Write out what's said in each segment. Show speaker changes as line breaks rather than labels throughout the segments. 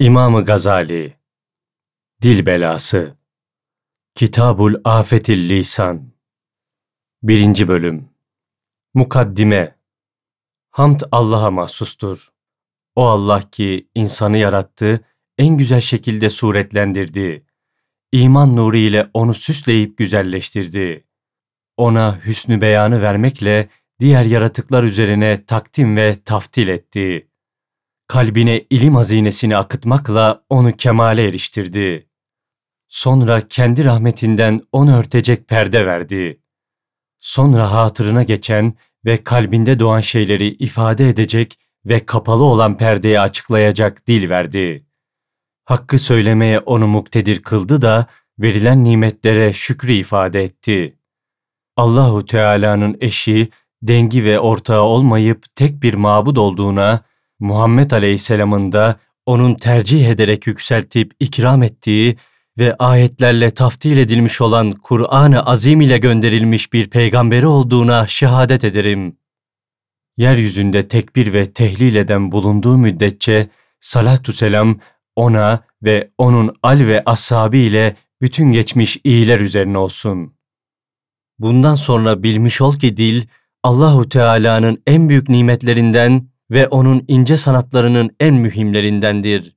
İmam-ı Gazali Dil Belası Kitabul Afetil Lisan 1. Bölüm Mukaddime Hamd Allah'a mahsustur. O Allah ki insanı yarattı, en güzel şekilde suretlendirdi. İman nuru ile onu süsleyip güzelleştirdi. Ona hüsnü beyanı vermekle diğer yaratıklar üzerine takdim ve taftil etti kalbine ilim hazinesini akıtmakla onu kemale eriştirdi. Sonra kendi rahmetinden onu örtecek perde verdi. Sonra hatırına geçen ve kalbinde doğan şeyleri ifade edecek ve kapalı olan perdeyi açıklayacak dil verdi. Hakkı söylemeye onu muktedir kıldı da verilen nimetlere şükrü ifade etti. Allahu Teala'nın eşi, dengi ve ortağı olmayıp tek bir mabud olduğuna, Muhammed Aleyhisselam'ın da onun tercih ederek yükseltip ikram ettiği ve ayetlerle taftil edilmiş olan Kur'an-ı Azim ile gönderilmiş bir peygamberi olduğuna şehadet ederim. Yeryüzünde tekbir ve tehlil eden bulunduğu müddetçe salatu selam ona ve onun al ve ashabi ile bütün geçmiş iyiler üzerine olsun. Bundan sonra bilmiş ol ki dil Allahu Teala'nın en büyük nimetlerinden ve onun ince sanatlarının en mühimlerindendir.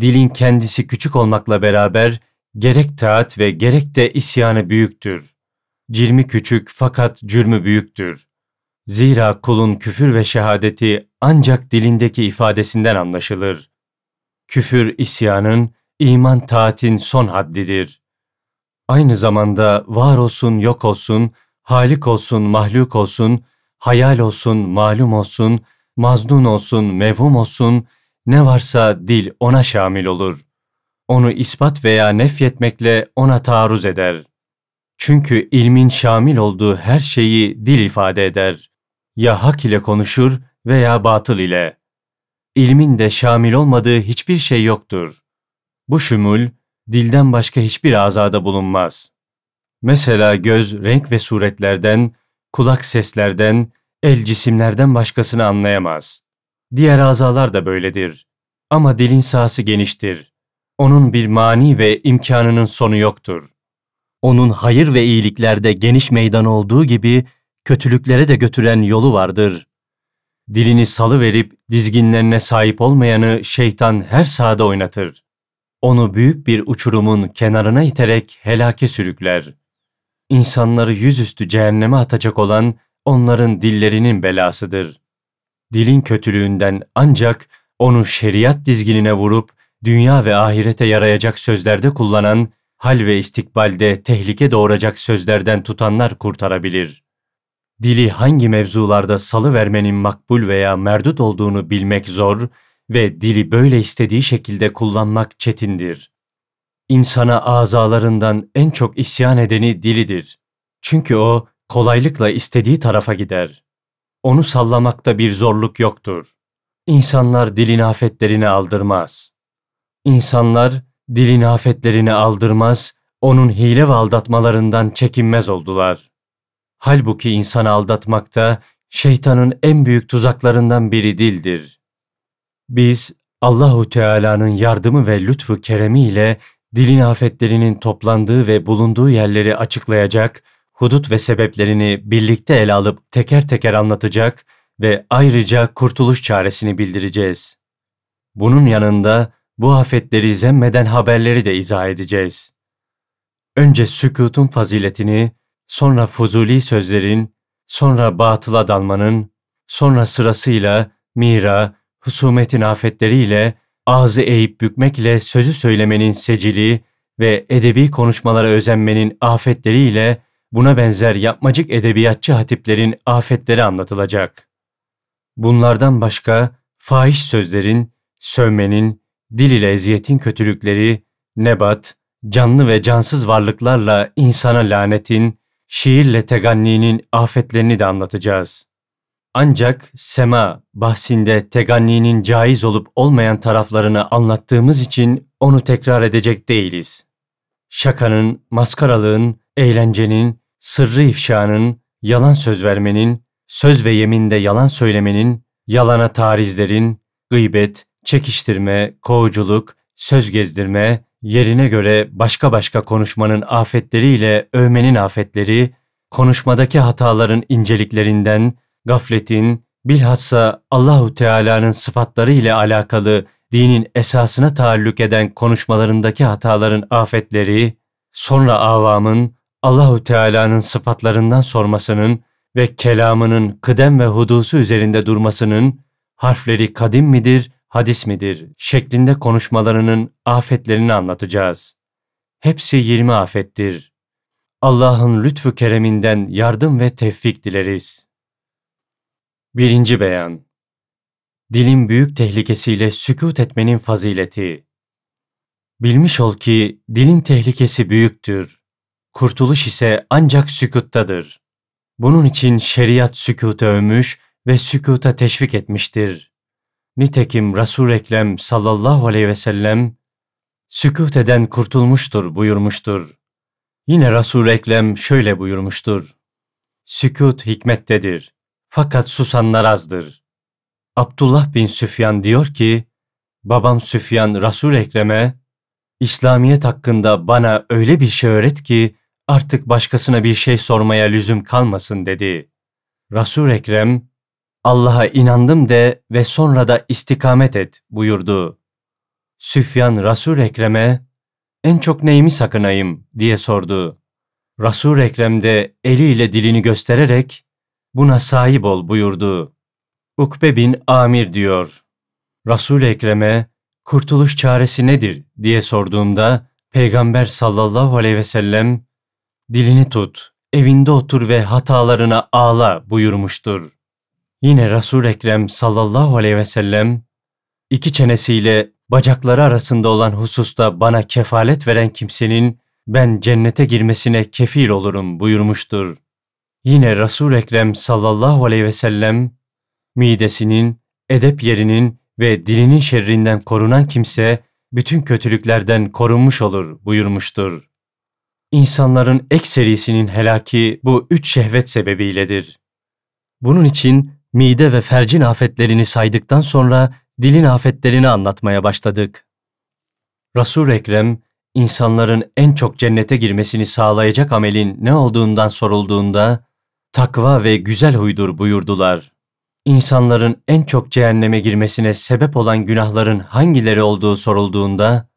Dilin kendisi küçük olmakla beraber gerek taat ve gerek de isyanı büyüktür. Cirmi küçük fakat cürmü büyüktür. Zira kulun küfür ve şehadeti ancak dilindeki ifadesinden anlaşılır. Küfür isyanın, iman taatin son haddidir. Aynı zamanda var olsun, yok olsun, halik olsun, mahluk olsun, hayal olsun, malum olsun, mazdun olsun, mevhum olsun, ne varsa dil ona şamil olur. Onu ispat veya nefyetmekle ona taarruz eder. Çünkü ilmin şamil olduğu her şeyi dil ifade eder. Ya hak ile konuşur veya batıl ile. İlmin de şamil olmadığı hiçbir şey yoktur. Bu şümül, dilden başka hiçbir azada bulunmaz. Mesela göz renk ve suretlerden, kulak seslerden, El cisimlerden başkasını anlayamaz. Diğer azalar da böyledir. Ama dilin sahası geniştir. Onun bir mani ve imkanının sonu yoktur. Onun hayır ve iyiliklerde geniş meydan olduğu gibi kötülüklere de götüren yolu vardır. Dilini salı verip dizginlerine sahip olmayanı şeytan her sahada oynatır. Onu büyük bir uçurumun kenarına iterek helake sürükler. İnsanları yüzüstü cehenneme atacak olan onların dillerinin belasıdır. Dilin kötülüğünden ancak onu şeriat dizginine vurup dünya ve ahirete yarayacak sözlerde kullanan, hal ve istikbalde tehlike doğuracak sözlerden tutanlar kurtarabilir. Dili hangi mevzularda salı vermenin makbul veya merdut olduğunu bilmek zor ve dili böyle istediği şekilde kullanmak çetindir. İnsana azalarından en çok isyan edeni dilidir. Çünkü o kolaylıkla istediği tarafa gider. Onu sallamakta bir zorluk yoktur. İnsanlar dilin afetlerini aldırmaz. İnsanlar dilin afetlerini aldırmaz, onun hile ve aldatmalarından çekinmez oldular. Halbuki insanı aldatmakta şeytanın en büyük tuzaklarından biri dildir. Biz Allahu Teala'nın yardımı ve lütfu keremiyle dilin afetlerinin toplandığı ve bulunduğu yerleri açıklayacak hudut ve sebeplerini birlikte ele alıp teker teker anlatacak ve ayrıca kurtuluş çaresini bildireceğiz. Bunun yanında bu afetleri zemmeden haberleri de izah edeceğiz. Önce sükutun faziletini, sonra fuzuli sözlerin, sonra batıla dalmanın, sonra sırasıyla mira, husumetin afetleriyle, ağzı eğip bükmekle sözü söylemenin secili ve edebi konuşmalara özenmenin afetleriyle buna benzer yapmacık edebiyatçı hatiplerin afetleri anlatılacak. Bunlardan başka fahiş sözlerin, sövmenin, dil ile eziyetin kötülükleri, nebat, canlı ve cansız varlıklarla insana lanetin, şiirle teganninin afetlerini de anlatacağız. Ancak Sema bahsinde teganninin caiz olup olmayan taraflarını anlattığımız için onu tekrar edecek değiliz. Şakanın, maskaralığın, eğlencenin, sırrı ifşanın, yalan söz vermenin, söz ve yeminde yalan söylemenin, yalana tarizlerin, gıybet, çekiştirme, kovuculuk, söz gezdirme, yerine göre başka başka konuşmanın afetleriyle övmenin afetleri, konuşmadaki hataların inceliklerinden, gafletin, bilhassa Allahu Teala'nın sıfatları ile alakalı dinin esasına taallük eden konuşmalarındaki hataların afetleri, sonra avamın, Allahu Teala'nın sıfatlarından sormasının ve kelamının kıdem ve hudusu üzerinde durmasının harfleri kadim midir, hadis midir şeklinde konuşmalarının afetlerini anlatacağız. Hepsi 20 afettir. Allah'ın lütfu kereminden yardım ve tevfik dileriz. Birinci Beyan Dilin büyük tehlikesiyle sükut etmenin fazileti Bilmiş ol ki dilin tehlikesi büyüktür kurtuluş ise ancak sükuttadır. Bunun için şeriat sükuta övmüş ve sükuta teşvik etmiştir. Nitekim Resul Ekrem sallallahu aleyhi ve sellem sükut eden kurtulmuştur buyurmuştur. Yine Resul Ekrem şöyle buyurmuştur. Sükut hikmettedir fakat susanlar azdır. Abdullah bin Süfyan diyor ki, babam Süfyan Resul Ekrem'e İslamiyet hakkında bana öyle bir şey öğret ki artık başkasına bir şey sormaya lüzum kalmasın dedi. Resul Ekrem, Allah'a inandım de ve sonra da istikamet et buyurdu. Süfyan Resul Ekrem'e, en çok neyimi sakınayım diye sordu. Resul Ekrem de eliyle dilini göstererek, buna sahip ol buyurdu. Ukbe bin Amir diyor. Resul Ekrem'e, kurtuluş çaresi nedir diye sorduğumda, Peygamber sallallahu aleyhi ve sellem, dilini tut, evinde otur ve hatalarına ağla buyurmuştur. Yine Resul Ekrem sallallahu aleyhi ve sellem iki çenesiyle bacakları arasında olan hususta bana kefalet veren kimsenin ben cennete girmesine kefil olurum buyurmuştur. Yine Resul Ekrem sallallahu aleyhi ve sellem midesinin, edep yerinin ve dilinin şerrinden korunan kimse bütün kötülüklerden korunmuş olur buyurmuştur. İnsanların ekserisinin helaki bu üç şehvet sebebiyledir. Bunun için mide ve fercin afetlerini saydıktan sonra dilin afetlerini anlatmaya başladık. Resul Ekrem insanların en çok cennete girmesini sağlayacak amelin ne olduğundan sorulduğunda takva ve güzel huydur buyurdular. İnsanların en çok cehenneme girmesine sebep olan günahların hangileri olduğu sorulduğunda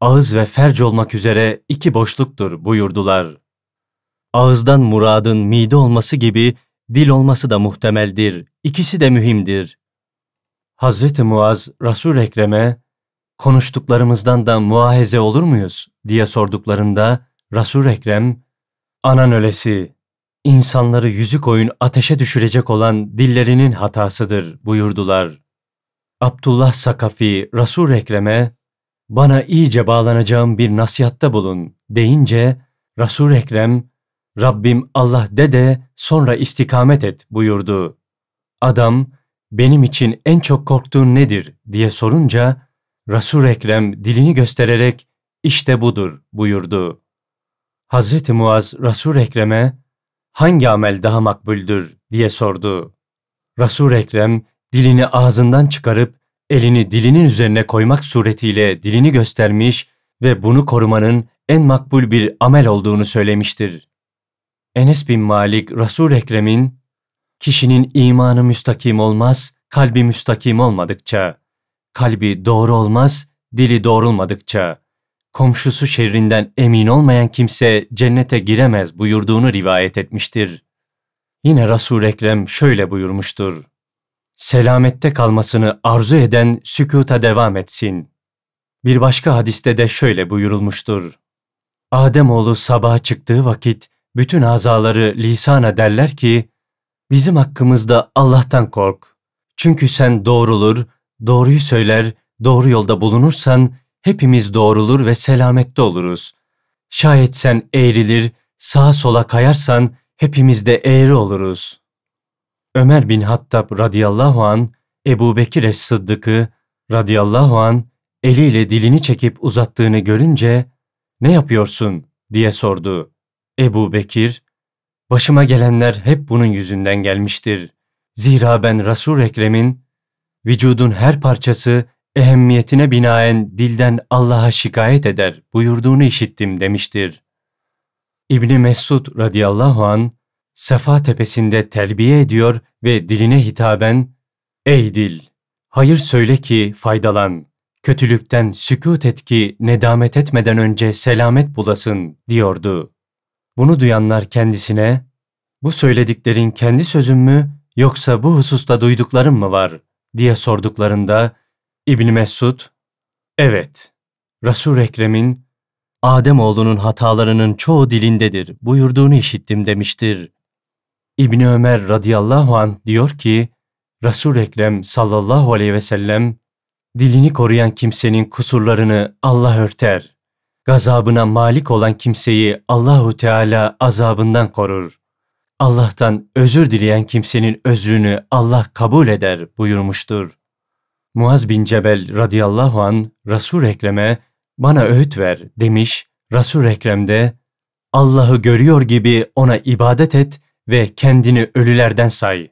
ağız ve ferc olmak üzere iki boşluktur buyurdular. Ağızdan muradın mide olması gibi dil olması da muhtemeldir. İkisi de mühimdir. Hazreti Muaz Resul Ekrem'e konuştuklarımızdan da muahize olur muyuz diye sorduklarında Resul Ekrem anan ölesi insanları yüzük oyun ateşe düşürecek olan dillerinin hatasıdır buyurdular. Abdullah Sakafi Resul Ekrem'e bana iyice bağlanacağım bir nasihatta bulun deyince Resul Ekrem Rabbim Allah de de sonra istikamet et buyurdu. Adam benim için en çok korktuğun nedir diye sorunca Resul Ekrem dilini göstererek işte budur buyurdu. Hazreti Muaz Resul Ekrem'e hangi amel daha makbuldür diye sordu. Resul Ekrem dilini ağzından çıkarıp elini dilinin üzerine koymak suretiyle dilini göstermiş ve bunu korumanın en makbul bir amel olduğunu söylemiştir. Enes bin Malik Resul Ekrem'in kişinin imanı müstakim olmaz, kalbi müstakim olmadıkça, kalbi doğru olmaz, dili doğrulmadıkça, komşusu şerrinden emin olmayan kimse cennete giremez buyurduğunu rivayet etmiştir. Yine Resul Ekrem şöyle buyurmuştur selamette kalmasını arzu eden sükuta devam etsin. Bir başka hadiste de şöyle buyurulmuştur. Ademoğlu sabaha çıktığı vakit bütün azaları lisana derler ki, bizim hakkımızda Allah'tan kork. Çünkü sen doğrulur, doğruyu söyler, doğru yolda bulunursan hepimiz doğrulur ve selamette oluruz. Şayet sen eğrilir, sağa sola kayarsan hepimiz de eğri oluruz.'' Ömer bin Hattab radıyallahu an Ebu Bekir es-Sıddık'ı radıyallahu an eliyle dilini çekip uzattığını görünce ne yapıyorsun diye sordu. Ebu Bekir, başıma gelenler hep bunun yüzünden gelmiştir. Zira ben Resul Ekrem'in vücudun her parçası ehemmiyetine binaen dilden Allah'a şikayet eder buyurduğunu işittim demiştir. İbni Mesud radıyallahu an Sefa tepesinde telbiye ediyor ve diline hitaben Ey dil! Hayır söyle ki faydalan. Kötülükten sükut et ki nedamet etmeden önce selamet bulasın diyordu. Bunu duyanlar kendisine bu söylediklerin kendi sözüm mü yoksa bu hususta duydukların mı var diye sorduklarında İbn Mesud evet Resul Ekrem'in Adem oğlunun hatalarının çoğu dilindedir buyurduğunu işittim demiştir İbni Ömer radıyallahu an diyor ki, Resul Ekrem sallallahu aleyhi ve sellem, dilini koruyan kimsenin kusurlarını Allah örter. Gazabına malik olan kimseyi Allahu Teala azabından korur. Allah'tan özür dileyen kimsenin özrünü Allah kabul eder buyurmuştur. Muaz bin Cebel radıyallahu an Resul Ekrem'e bana öğüt ver demiş. Resul Ekrem de Allah'ı görüyor gibi ona ibadet et ve kendini ölülerden say.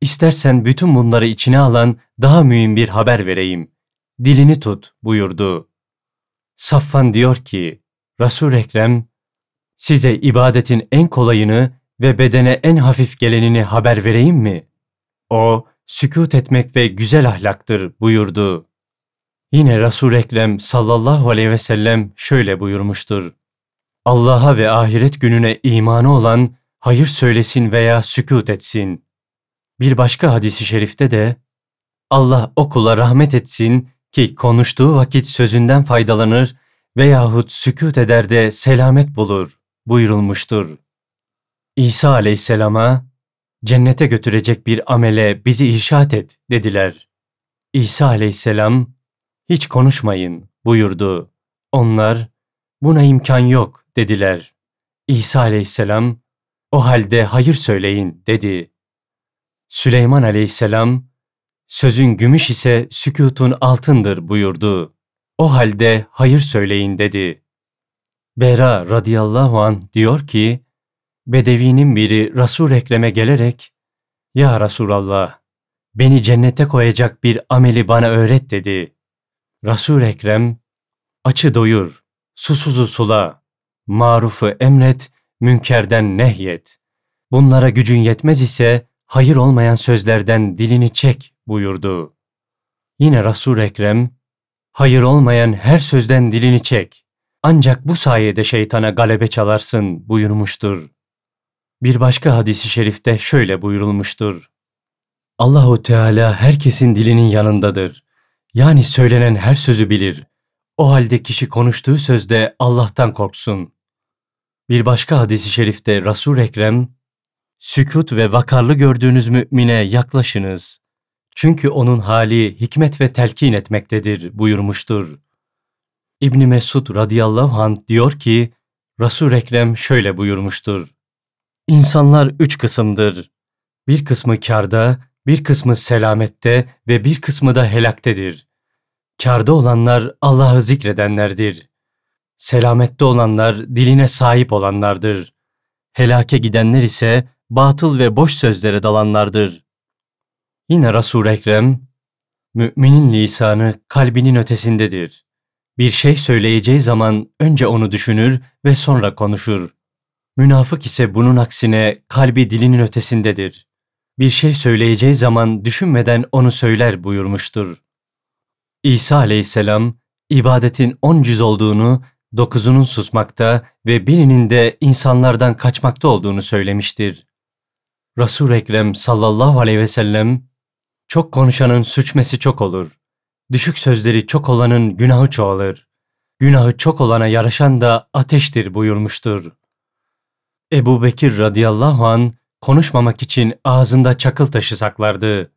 İstersen bütün bunları içine alan daha mühim bir haber vereyim. Dilini tut buyurdu. Saffan diyor ki, Resul Ekrem, size ibadetin en kolayını ve bedene en hafif gelenini haber vereyim mi? O, sükut etmek ve güzel ahlaktır buyurdu. Yine Resul Ekrem sallallahu aleyhi ve sellem şöyle buyurmuştur. Allah'a ve ahiret gününe imanı olan hayır söylesin veya sükut etsin. Bir başka hadisi şerifte de Allah okula rahmet etsin ki konuştuğu vakit sözünden faydalanır veyahut sükut eder de selamet bulur buyurulmuştur. İsa aleyhisselama cennete götürecek bir amele bizi irşat et dediler. İsa aleyhisselam hiç konuşmayın buyurdu. Onlar buna imkan yok dediler. İsa aleyhisselam o halde hayır söyleyin dedi. Süleyman aleyhisselam, sözün gümüş ise sükutun altındır buyurdu. O halde hayır söyleyin dedi. Bera radıyallahu an diyor ki, Bedevinin biri Resul Ekrem'e gelerek, ''Ya Resulallah, beni cennete koyacak bir ameli bana öğret.'' dedi. Resul Ekrem, ''Açı doyur, susuzu sula, marufu emret, münkerden nehyet. Bunlara gücün yetmez ise hayır olmayan sözlerden dilini çek buyurdu. Yine resul Ekrem, hayır olmayan her sözden dilini çek. Ancak bu sayede şeytana galebe çalarsın buyurmuştur. Bir başka hadisi şerifte şöyle buyurulmuştur. Allahu Teala herkesin dilinin yanındadır. Yani söylenen her sözü bilir. O halde kişi konuştuğu sözde Allah'tan korksun. Bir başka hadisi şerifte Resul Ekrem, sükut ve vakarlı gördüğünüz mümine yaklaşınız. Çünkü onun hali hikmet ve telkin etmektedir buyurmuştur. İbni Mesud radıyallahu an diyor ki, Resul Ekrem şöyle buyurmuştur. İnsanlar üç kısımdır. Bir kısmı karda, bir kısmı selamette ve bir kısmı da helaktedir. Karda olanlar Allah'ı zikredenlerdir. Selamette olanlar diline sahip olanlardır. Helake gidenler ise batıl ve boş sözlere dalanlardır. Yine Resul Ekrem Müminin lisanı kalbinin ötesindedir. Bir şey söyleyeceği zaman önce onu düşünür ve sonra konuşur. Münafık ise bunun aksine kalbi dilinin ötesindedir. Bir şey söyleyeceği zaman düşünmeden onu söyler buyurmuştur. İsa aleyhisselam ibadetin on cüz olduğunu dokuzunun susmakta ve birinin de insanlardan kaçmakta olduğunu söylemiştir. Resul-i Ekrem sallallahu aleyhi ve sellem, çok konuşanın suçmesi çok olur. Düşük sözleri çok olanın günahı çoğalır. Günahı çok olana yaraşan da ateştir buyurmuştur. Ebu Bekir radıyallahu an konuşmamak için ağzında çakıl taşı saklardı.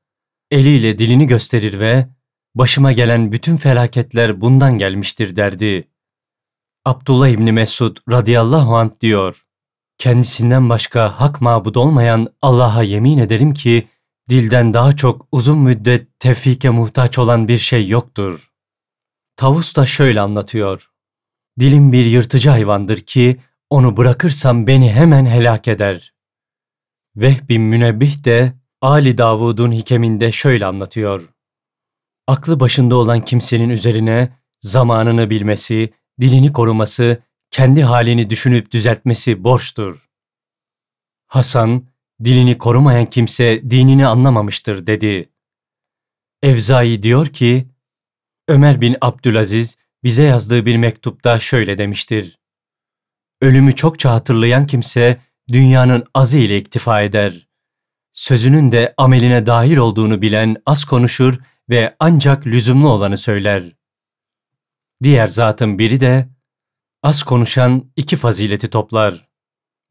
Eliyle dilini gösterir ve başıma gelen bütün felaketler bundan gelmiştir derdi.'' Abdullah İbni Mesud radıyallahu anh diyor. Kendisinden başka hak mabud olmayan Allah'a yemin ederim ki dilden daha çok uzun müddet tevfike muhtaç olan bir şey yoktur. Tavus da şöyle anlatıyor. Dilim bir yırtıcı hayvandır ki onu bırakırsam beni hemen helak eder. Vehbin Münebbih de Ali Davud'un hikeminde şöyle anlatıyor. Aklı başında olan kimsenin üzerine zamanını bilmesi, dilini koruması, kendi halini düşünüp düzeltmesi borçtur. Hasan, dilini korumayan kimse dinini anlamamıştır dedi. Evzai diyor ki, Ömer bin Abdülaziz bize yazdığı bir mektupta şöyle demiştir. Ölümü çokça hatırlayan kimse dünyanın azı ile iktifa eder. Sözünün de ameline dahil olduğunu bilen az konuşur ve ancak lüzumlu olanı söyler. Diğer zatın biri de az konuşan iki fazileti toplar.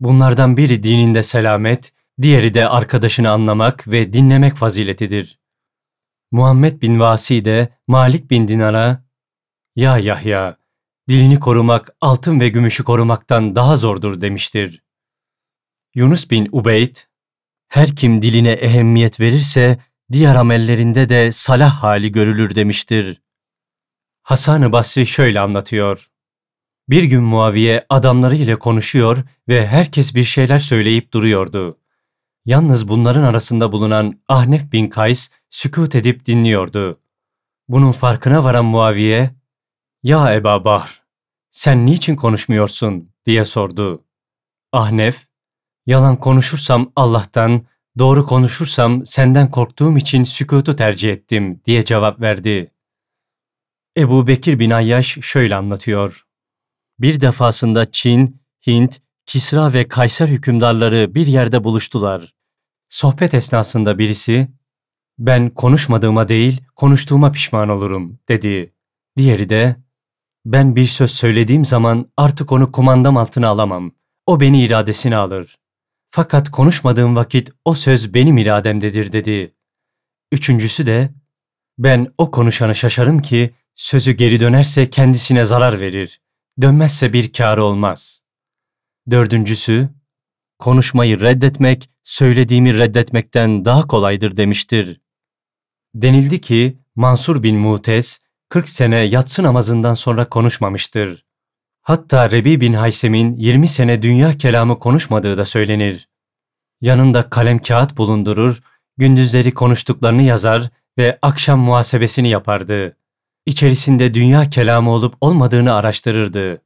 Bunlardan biri dininde selamet, diğeri de arkadaşını anlamak ve dinlemek faziletidir. Muhammed bin Vasi de Malik bin Dinar'a ''Ya Yahya, dilini korumak altın ve gümüşü korumaktan daha zordur.'' demiştir. Yunus bin Ubeyd, ''Her kim diline ehemmiyet verirse diğer amellerinde de salah hali görülür.'' demiştir. Hasan-ı Basri şöyle anlatıyor. Bir gün Muaviye adamları ile konuşuyor ve herkes bir şeyler söyleyip duruyordu. Yalnız bunların arasında bulunan Ahnef bin Kays sükut edip dinliyordu. Bunun farkına varan Muaviye, ''Ya Eba Bahr, sen niçin konuşmuyorsun?'' diye sordu. Ahnef, ''Yalan konuşursam Allah'tan, doğru konuşursam senden korktuğum için sükutu tercih ettim.'' diye cevap verdi. Ebu Bekir bin Ayyaş şöyle anlatıyor. Bir defasında Çin, Hint, Kisra ve Kayser hükümdarları bir yerde buluştular. Sohbet esnasında birisi, ben konuşmadığıma değil konuştuğuma pişman olurum dedi. Diğeri de, ben bir söz söylediğim zaman artık onu kumandam altına alamam. O beni iradesine alır. Fakat konuşmadığım vakit o söz benim irademdedir dedi. Üçüncüsü de, ben o konuşanı şaşarım ki Sözü geri dönerse kendisine zarar verir, dönmezse bir kârı olmaz. Dördüncüsü, konuşmayı reddetmek, söylediğimi reddetmekten daha kolaydır demiştir. Denildi ki Mansur bin Mutes 40 sene yatsı namazından sonra konuşmamıştır. Hatta Rebi bin Haysem'in 20 sene dünya kelamı konuşmadığı da söylenir. Yanında kalem kağıt bulundurur, gündüzleri konuştuklarını yazar ve akşam muhasebesini yapardı içerisinde dünya kelamı olup olmadığını araştırırdı.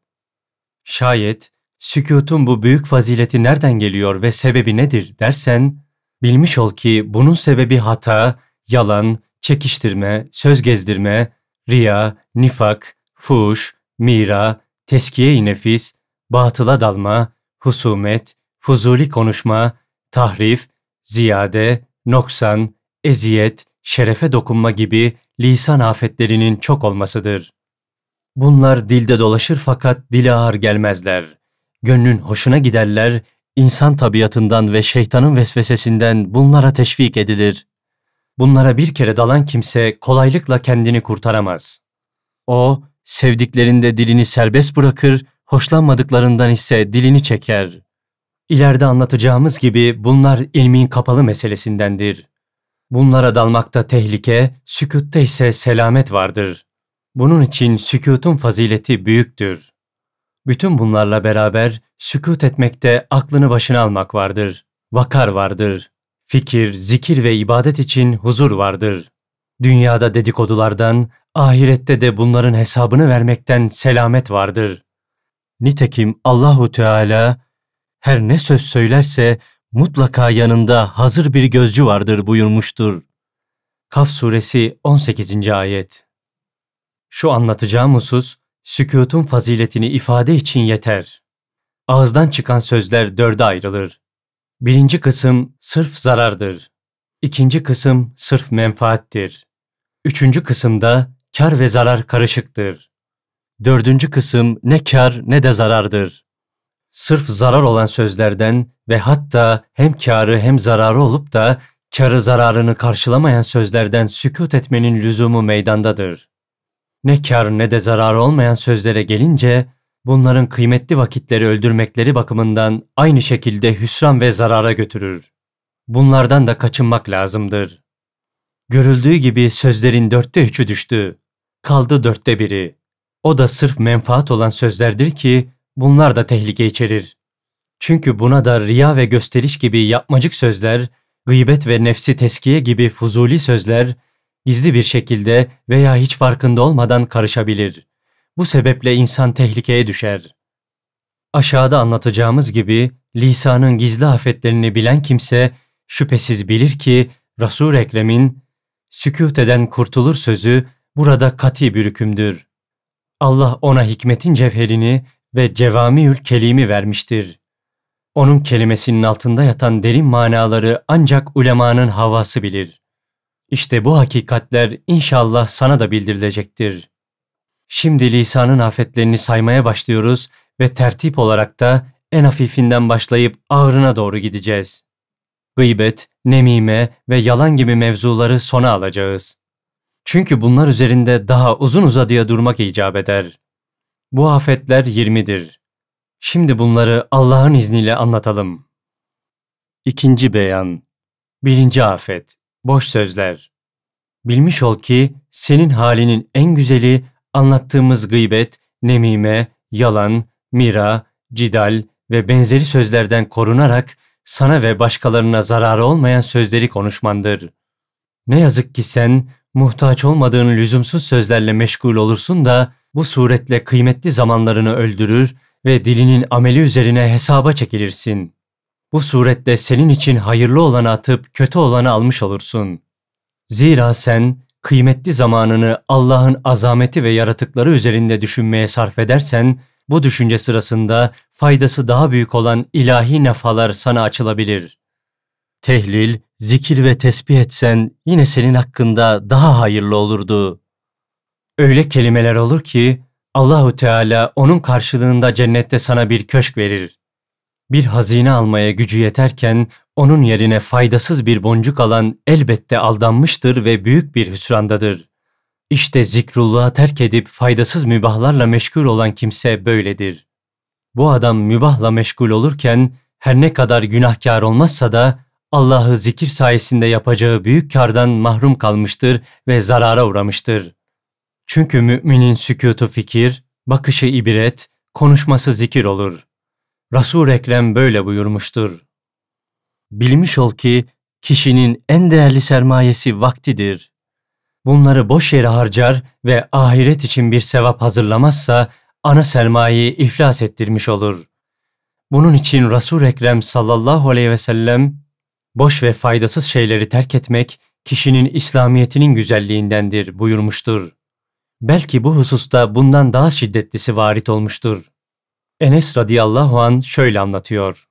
Şayet sükutun bu büyük fazileti nereden geliyor ve sebebi nedir dersen, bilmiş ol ki bunun sebebi hata, yalan, çekiştirme, söz gezdirme, riya, nifak, fuş, mira, teskiye-i nefis, batıla dalma, husumet, fuzuli konuşma, tahrif, ziyade, noksan, eziyet, şerefe dokunma gibi lisan afetlerinin çok olmasıdır. Bunlar dilde dolaşır fakat dile ağır gelmezler. Gönlün hoşuna giderler, insan tabiatından ve şeytanın vesvesesinden bunlara teşvik edilir. Bunlara bir kere dalan kimse kolaylıkla kendini kurtaramaz. O, sevdiklerinde dilini serbest bırakır, hoşlanmadıklarından ise dilini çeker. İleride anlatacağımız gibi bunlar ilmin kapalı meselesindendir. Bunlara dalmakta tehlike, sükutta ise selamet vardır. Bunun için sükutun fazileti büyüktür. Bütün bunlarla beraber sükut etmekte aklını başına almak vardır. Vakar vardır. Fikir, zikir ve ibadet için huzur vardır. Dünyada dedikodulardan, ahirette de bunların hesabını vermekten selamet vardır. Nitekim Allahu Teala her ne söz söylerse mutlaka yanında hazır bir gözcü vardır buyurmuştur. Kaf suresi 18. ayet Şu anlatacağım husus, sükutun faziletini ifade için yeter. Ağızdan çıkan sözler dörde ayrılır. Birinci kısım sırf zarardır. İkinci kısım sırf menfaattir. Üçüncü kısımda kar ve zarar karışıktır. Dördüncü kısım ne kar ne de zarardır sırf zarar olan sözlerden ve hatta hem karı hem zararı olup da karı zararını karşılamayan sözlerden sükut etmenin lüzumu meydandadır. Ne kar ne de zararı olmayan sözlere gelince bunların kıymetli vakitleri öldürmekleri bakımından aynı şekilde hüsran ve zarara götürür. Bunlardan da kaçınmak lazımdır. Görüldüğü gibi sözlerin dörtte üçü düştü. Kaldı dörtte biri. O da sırf menfaat olan sözlerdir ki Bunlar da tehlike içerir. Çünkü buna da riya ve gösteriş gibi yapmacık sözler, gıybet ve nefsi teskiye gibi fuzuli sözler gizli bir şekilde veya hiç farkında olmadan karışabilir. Bu sebeple insan tehlikeye düşer. Aşağıda anlatacağımız gibi lisanın gizli afetlerini bilen kimse şüphesiz bilir ki Resul Ekrem'in sükût eden kurtulur sözü burada kati bir hükümdür. Allah ona hikmetin cevherini ve cevamiül kelimi vermiştir. Onun kelimesinin altında yatan derin manaları ancak ulemanın havası bilir. İşte bu hakikatler inşallah sana da bildirilecektir. Şimdi lisanın afetlerini saymaya başlıyoruz ve tertip olarak da en hafifinden başlayıp ağırına doğru gideceğiz. Gıybet, nemime ve yalan gibi mevzuları sona alacağız. Çünkü bunlar üzerinde daha uzun uzadıya durmak icap eder. Bu afetler yirmidir. Şimdi bunları Allah'ın izniyle anlatalım. İkinci beyan. Birinci afet. Boş sözler. Bilmiş ol ki senin halinin en güzeli anlattığımız gıybet, nemime, yalan, mira, cidal ve benzeri sözlerden korunarak sana ve başkalarına zararı olmayan sözleri konuşmandır. Ne yazık ki sen muhtaç olmadığın lüzumsuz sözlerle meşgul olursun da bu suretle kıymetli zamanlarını öldürür ve dilinin ameli üzerine hesaba çekilirsin. Bu suretle senin için hayırlı olanı atıp kötü olanı almış olursun. Zira sen kıymetli zamanını Allah'ın azameti ve yaratıkları üzerinde düşünmeye sarf edersen, bu düşünce sırasında faydası daha büyük olan ilahi nefalar sana açılabilir. Tehlil, zikir ve tesbih etsen yine senin hakkında daha hayırlı olurdu.'' Öyle kelimeler olur ki Allahu Teala onun karşılığında cennette sana bir köşk verir. Bir hazine almaya gücü yeterken onun yerine faydasız bir boncuk alan elbette aldanmıştır ve büyük bir hüsrandadır. İşte zikrulluğa terk edip faydasız mübahlarla meşgul olan kimse böyledir. Bu adam mübahla meşgul olurken her ne kadar günahkar olmazsa da Allah'ı zikir sayesinde yapacağı büyük kardan mahrum kalmıştır ve zarara uğramıştır. Çünkü müminin sükutu fikir, bakışı ibret, konuşması zikir olur. Resul Ekrem böyle buyurmuştur. Bilmiş ol ki kişinin en değerli sermayesi vaktidir. Bunları boş yere harcar ve ahiret için bir sevap hazırlamazsa ana sermayeyi iflas ettirmiş olur. Bunun için Resul Ekrem sallallahu aleyhi ve sellem boş ve faydasız şeyleri terk etmek kişinin İslamiyetinin güzelliğindendir buyurmuştur. Belki bu hususta bundan daha şiddetlisi varit olmuştur. Enes radıyallahu an şöyle anlatıyor.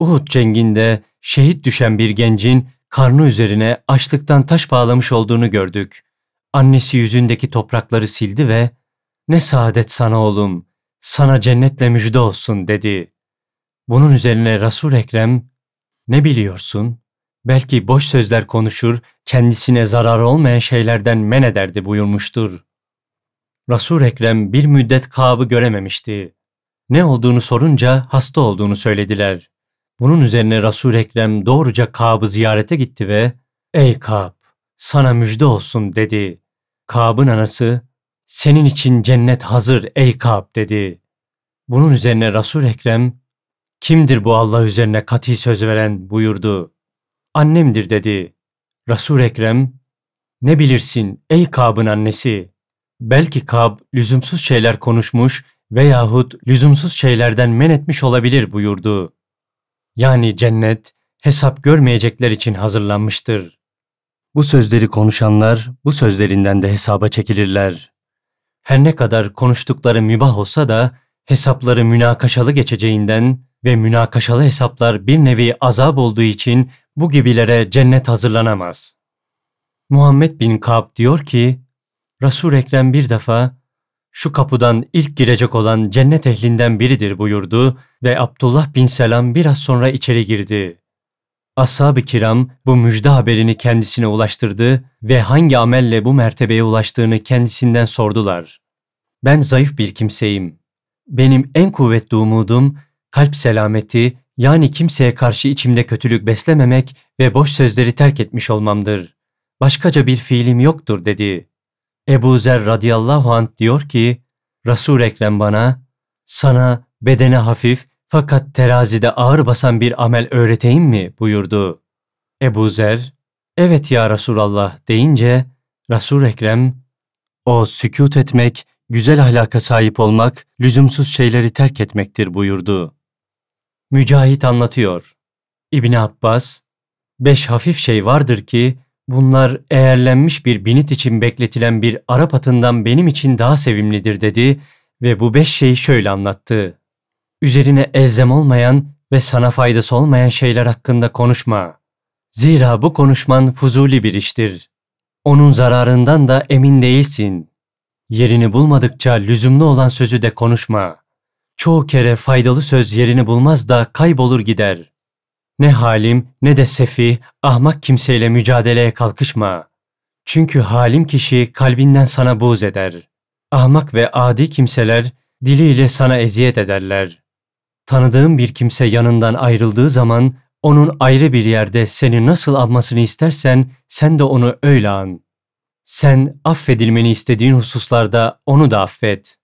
Uhud cenginde şehit düşen bir gencin karnı üzerine açlıktan taş bağlamış olduğunu gördük. Annesi yüzündeki toprakları sildi ve ''Ne saadet sana oğlum, sana cennetle müjde olsun.'' dedi. Bunun üzerine Resul Ekrem ''Ne biliyorsun? Belki boş sözler konuşur, kendisine zarar olmayan şeylerden men ederdi.'' buyurmuştur. Resul Ekrem bir müddet kabı görememişti. Ne olduğunu sorunca hasta olduğunu söylediler. Bunun üzerine Resul Ekrem doğruca kabı ziyarete gitti ve "Ey kab, sana müjde olsun." dedi. Kabın anası "Senin için cennet hazır ey kab" dedi. Bunun üzerine Resul Ekrem "Kimdir bu Allah üzerine kat'i söz veren?" buyurdu. "Annemdir." dedi. Resul Ekrem "Ne bilirsin ey kabın annesi?" Belki Kab lüzumsuz şeyler konuşmuş veyahut lüzumsuz şeylerden men etmiş olabilir buyurdu. Yani cennet hesap görmeyecekler için hazırlanmıştır. Bu sözleri konuşanlar bu sözlerinden de hesaba çekilirler. Her ne kadar konuştukları mübah olsa da hesapları münakaşalı geçeceğinden ve münakaşalı hesaplar bir nevi azap olduğu için bu gibilere cennet hazırlanamaz. Muhammed bin Kab diyor ki, Resul Ekrem bir defa şu kapıdan ilk girecek olan cennet ehlinden biridir buyurdu ve Abdullah bin Selam biraz sonra içeri girdi. Ashab-ı kiram bu müjde haberini kendisine ulaştırdı ve hangi amelle bu mertebeye ulaştığını kendisinden sordular. Ben zayıf bir kimseyim. Benim en kuvvetli umudum kalp selameti yani kimseye karşı içimde kötülük beslememek ve boş sözleri terk etmiş olmamdır. Başkaca bir fiilim yoktur dedi. Ebu Zer radıyallahu anh diyor ki, Resul Ekrem bana, sana bedene hafif fakat terazide ağır basan bir amel öğreteyim mi buyurdu. Ebu Zer, evet ya Resulallah deyince, Resul Ekrem, o sükut etmek, güzel ahlaka sahip olmak, lüzumsuz şeyleri terk etmektir buyurdu. Mücahit anlatıyor. İbni Abbas, beş hafif şey vardır ki Bunlar eğerlenmiş bir binit için bekletilen bir Arap atından benim için daha sevimlidir dedi ve bu beş şeyi şöyle anlattı. Üzerine elzem olmayan ve sana faydası olmayan şeyler hakkında konuşma. Zira bu konuşman fuzuli bir iştir. Onun zararından da emin değilsin. Yerini bulmadıkça lüzumlu olan sözü de konuşma. Çoğu kere faydalı söz yerini bulmaz da kaybolur gider. Ne halim ne de sefi, ahmak kimseyle mücadeleye kalkışma. Çünkü halim kişi kalbinden sana buğz eder. Ahmak ve adi kimseler diliyle sana eziyet ederler. Tanıdığın bir kimse yanından ayrıldığı zaman onun ayrı bir yerde seni nasıl anmasını istersen sen de onu öyle an. Sen affedilmeni istediğin hususlarda onu da affet.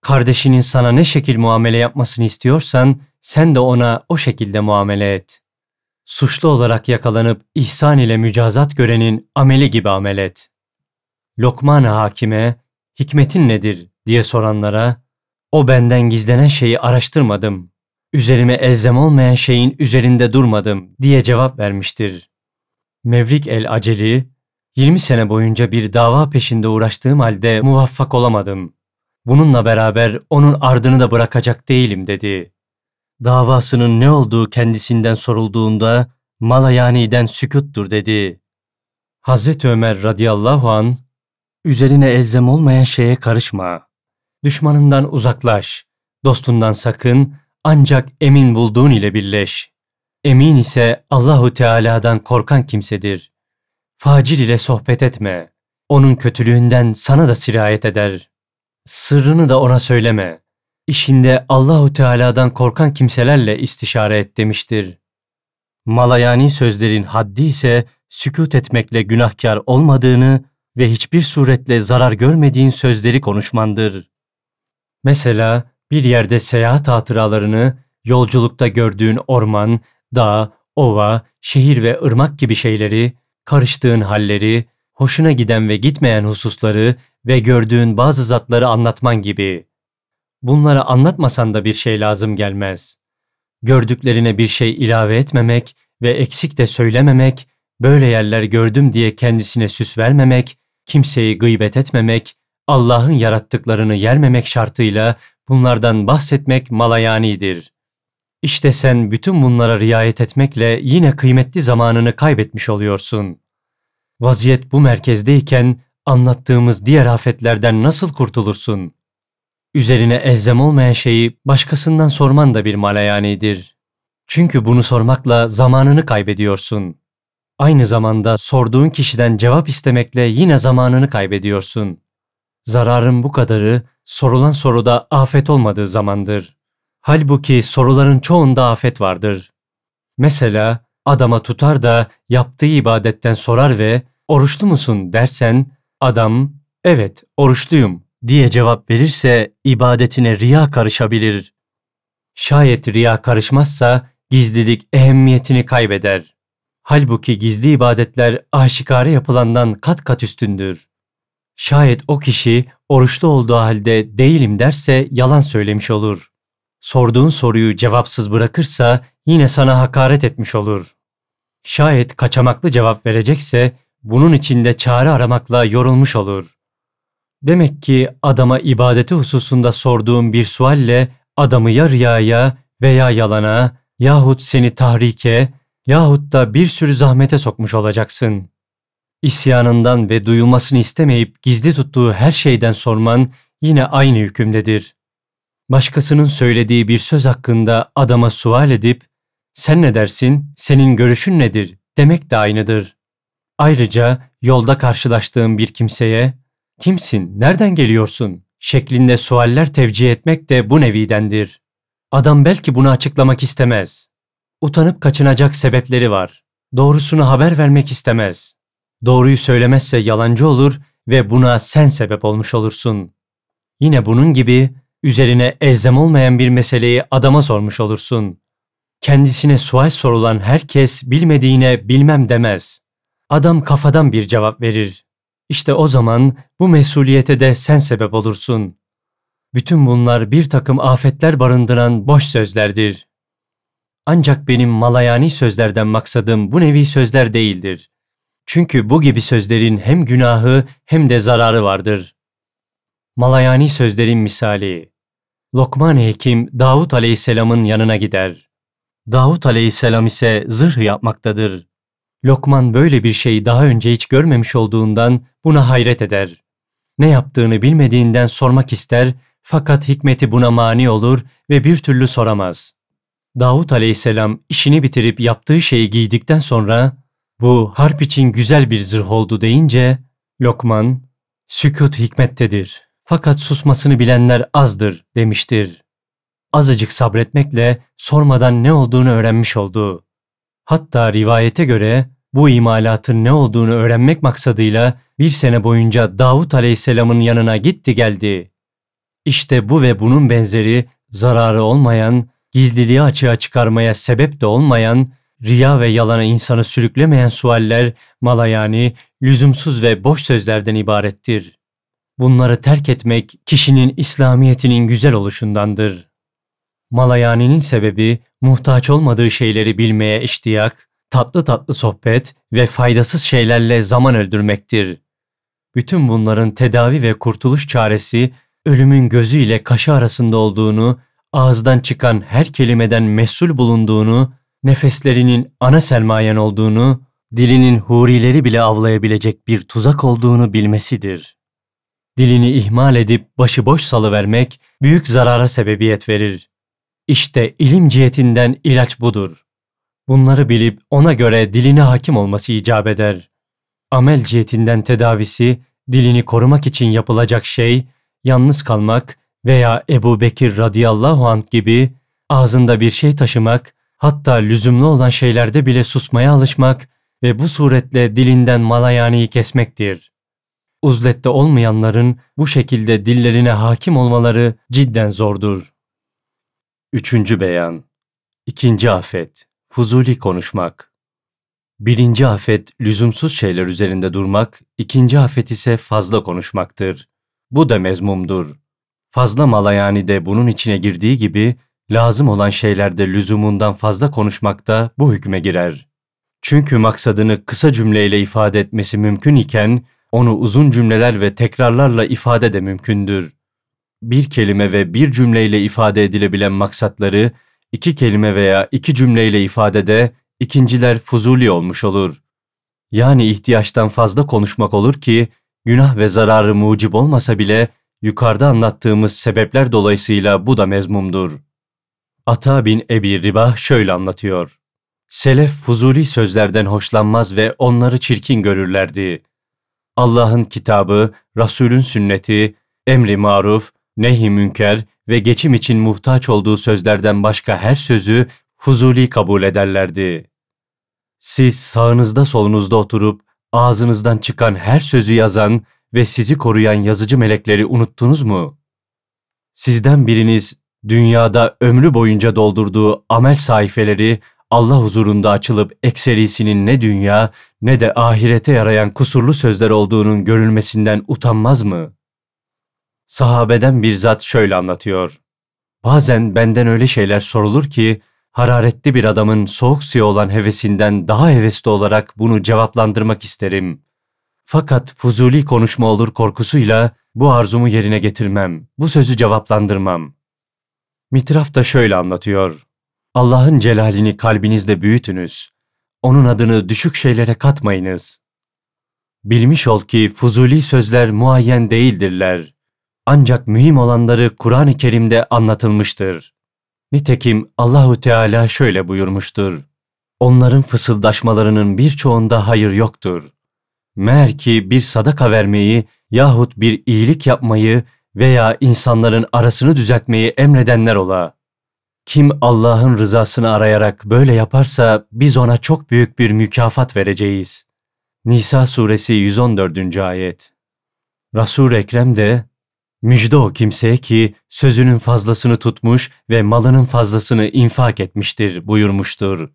Kardeşinin sana ne şekil muamele yapmasını istiyorsan sen de ona o şekilde muamele et suçlu olarak yakalanıp ihsan ile mücazat görenin ameli gibi amel et. Lokman hakime, hikmetin nedir diye soranlara, o benden gizlenen şeyi araştırmadım, üzerime elzem olmayan şeyin üzerinde durmadım diye cevap vermiştir. Mevrik el Aceli, 20 sene boyunca bir dava peşinde uğraştığım halde muvaffak olamadım. Bununla beraber onun ardını da bırakacak değilim dedi.'' davasının ne olduğu kendisinden sorulduğunda Malayani'den sükuttur dedi. Hazreti Ömer radıyallahu an üzerine elzem olmayan şeye karışma. Düşmanından uzaklaş, dostundan sakın ancak emin bulduğun ile birleş. Emin ise Allahu Teala'dan korkan kimsedir. Facir ile sohbet etme. Onun kötülüğünden sana da sirayet eder. Sırrını da ona söyleme işinde Allahu Teala'dan korkan kimselerle istişare et demiştir. Malayani sözlerin haddi ise sükut etmekle günahkar olmadığını ve hiçbir suretle zarar görmediğin sözleri konuşmandır. Mesela bir yerde seyahat hatıralarını, yolculukta gördüğün orman, dağ, ova, şehir ve ırmak gibi şeyleri, karıştığın halleri, hoşuna giden ve gitmeyen hususları ve gördüğün bazı zatları anlatman gibi.'' bunlara anlatmasan da bir şey lazım gelmez. Gördüklerine bir şey ilave etmemek ve eksik de söylememek, böyle yerler gördüm diye kendisine süs vermemek, kimseyi gıybet etmemek, Allah'ın yarattıklarını yermemek şartıyla bunlardan bahsetmek malayanidir. İşte sen bütün bunlara riayet etmekle yine kıymetli zamanını kaybetmiş oluyorsun. Vaziyet bu merkezdeyken anlattığımız diğer afetlerden nasıl kurtulursun?'' Üzerine elzem olmayan şeyi başkasından sorman da bir malayanidir. Çünkü bunu sormakla zamanını kaybediyorsun. Aynı zamanda sorduğun kişiden cevap istemekle yine zamanını kaybediyorsun. Zararın bu kadarı sorulan soruda afet olmadığı zamandır. Halbuki soruların çoğunda afet vardır. Mesela adama tutar da yaptığı ibadetten sorar ve oruçlu musun dersen adam evet oruçluyum diye cevap verirse ibadetine riya karışabilir. Şayet riya karışmazsa gizlilik ehemmiyetini kaybeder. Halbuki gizli ibadetler aşikare yapılandan kat kat üstündür. Şayet o kişi oruçlu olduğu halde değilim derse yalan söylemiş olur. Sorduğun soruyu cevapsız bırakırsa yine sana hakaret etmiş olur. Şayet kaçamaklı cevap verecekse bunun içinde çare aramakla yorulmuş olur. Demek ki adama ibadeti hususunda sorduğum bir sualle adamı ya riyaya veya yalana yahut seni tahrike yahut da bir sürü zahmete sokmuş olacaksın. İsyanından ve duyulmasını istemeyip gizli tuttuğu her şeyden sorman yine aynı hükümdedir. Başkasının söylediği bir söz hakkında adama sual edip sen ne dersin, senin görüşün nedir demek de aynıdır. Ayrıca yolda karşılaştığım bir kimseye kimsin, nereden geliyorsun şeklinde sualler tevcih etmek de bu nevidendir. Adam belki bunu açıklamak istemez. Utanıp kaçınacak sebepleri var. Doğrusunu haber vermek istemez. Doğruyu söylemezse yalancı olur ve buna sen sebep olmuş olursun. Yine bunun gibi üzerine elzem olmayan bir meseleyi adama sormuş olursun. Kendisine sual sorulan herkes bilmediğine bilmem demez. Adam kafadan bir cevap verir. İşte o zaman bu mesuliyete de sen sebep olursun. Bütün bunlar bir takım afetler barındıran boş sözlerdir. Ancak benim malayani sözlerden maksadım bu nevi sözler değildir. Çünkü bu gibi sözlerin hem günahı hem de zararı vardır. Malayani sözlerin misali Lokman Hekim Davut Aleyhisselam'ın yanına gider. Davut Aleyhisselam ise zırh yapmaktadır. Lokman böyle bir şeyi daha önce hiç görmemiş olduğundan buna hayret eder. Ne yaptığını bilmediğinden sormak ister fakat hikmeti buna mani olur ve bir türlü soramaz. Davut aleyhisselam işini bitirip yaptığı şeyi giydikten sonra bu harp için güzel bir zırh oldu deyince Lokman sükut hikmettedir fakat susmasını bilenler azdır demiştir. Azıcık sabretmekle sormadan ne olduğunu öğrenmiş oldu. Hatta rivayete göre bu imalatın ne olduğunu öğrenmek maksadıyla bir sene boyunca Davut Aleyhisselam'ın yanına gitti geldi. İşte bu ve bunun benzeri zararı olmayan, gizliliği açığa çıkarmaya sebep de olmayan, riya ve yalana insanı sürüklemeyen sualler mala yani lüzumsuz ve boş sözlerden ibarettir. Bunları terk etmek kişinin İslamiyetinin güzel oluşundandır. Malayani'nin sebebi muhtaç olmadığı şeyleri bilmeye iştiyak, tatlı tatlı sohbet ve faydasız şeylerle zaman öldürmektir. Bütün bunların tedavi ve kurtuluş çaresi ölümün gözü ile kaşı arasında olduğunu, ağızdan çıkan her kelimeden mesul bulunduğunu, nefeslerinin ana sermayen olduğunu, dilinin hurileri bile avlayabilecek bir tuzak olduğunu bilmesidir. Dilini ihmal edip başıboş salıvermek büyük zarara sebebiyet verir. İşte ilim cihetinden ilaç budur. Bunları bilip ona göre diline hakim olması icap eder. Amel cihetinden tedavisi, dilini korumak için yapılacak şey, yalnız kalmak veya Ebu Bekir radıyallahu anh gibi ağzında bir şey taşımak, hatta lüzumlu olan şeylerde bile susmaya alışmak ve bu suretle dilinden malayaniyi kesmektir. Uzlette olmayanların bu şekilde dillerine hakim olmaları cidden zordur. Üçüncü beyan, ikinci afet. Fuzuli konuşmak. Birinci afet lüzumsuz şeyler üzerinde durmak, ikinci afet ise fazla konuşmaktır. Bu da mezmumdur. Fazla malayani de bunun içine girdiği gibi, lazım olan şeylerde lüzumundan fazla konuşmak da bu hükme girer. Çünkü maksadını kısa cümleyle ifade etmesi mümkün iken, onu uzun cümleler ve tekrarlarla ifade de mümkündür. Bir kelime ve bir cümleyle ifade edilebilen maksatları, iki kelime veya iki cümleyle ifade de ikinciler fuzuli olmuş olur. Yani ihtiyaçtan fazla konuşmak olur ki günah ve zararı mucib olmasa bile yukarıda anlattığımız sebepler dolayısıyla bu da mezmumdur. Ata bin Ebi Ribah şöyle anlatıyor. Selef fuzuli sözlerden hoşlanmaz ve onları çirkin görürlerdi. Allah'ın kitabı, Resul'ün sünneti, emri maruf, nehi münker ve geçim için muhtaç olduğu sözlerden başka her sözü fuzuli kabul ederlerdi. Siz sağınızda solunuzda oturup ağzınızdan çıkan her sözü yazan ve sizi koruyan yazıcı melekleri unuttunuz mu? Sizden biriniz dünyada ömrü boyunca doldurduğu amel sayfeleri Allah huzurunda açılıp ekserisinin ne dünya ne de ahirete yarayan kusurlu sözler olduğunun görülmesinden utanmaz mı?'' Sahabeden bir zat şöyle anlatıyor. Bazen benden öyle şeyler sorulur ki hararetli bir adamın soğuk suya olan hevesinden daha hevesli olarak bunu cevaplandırmak isterim. Fakat fuzuli konuşma olur korkusuyla bu arzumu yerine getirmem, bu sözü cevaplandırmam. Mitraf da şöyle anlatıyor. Allah'ın celalini kalbinizde büyütünüz. Onun adını düşük şeylere katmayınız. Bilmiş ol ki fuzuli sözler muayyen değildirler ancak mühim olanları Kur'an-ı Kerim'de anlatılmıştır. Nitekim Allahu Teala şöyle buyurmuştur. Onların fısıldaşmalarının birçoğunda hayır yoktur. Meğer ki bir sadaka vermeyi yahut bir iyilik yapmayı veya insanların arasını düzeltmeyi emredenler ola. Kim Allah'ın rızasını arayarak böyle yaparsa biz ona çok büyük bir mükafat vereceğiz. Nisa suresi 114. ayet. Resul Ekrem de Müjde o kimseye ki sözünün fazlasını tutmuş ve malının fazlasını infak etmiştir buyurmuştur.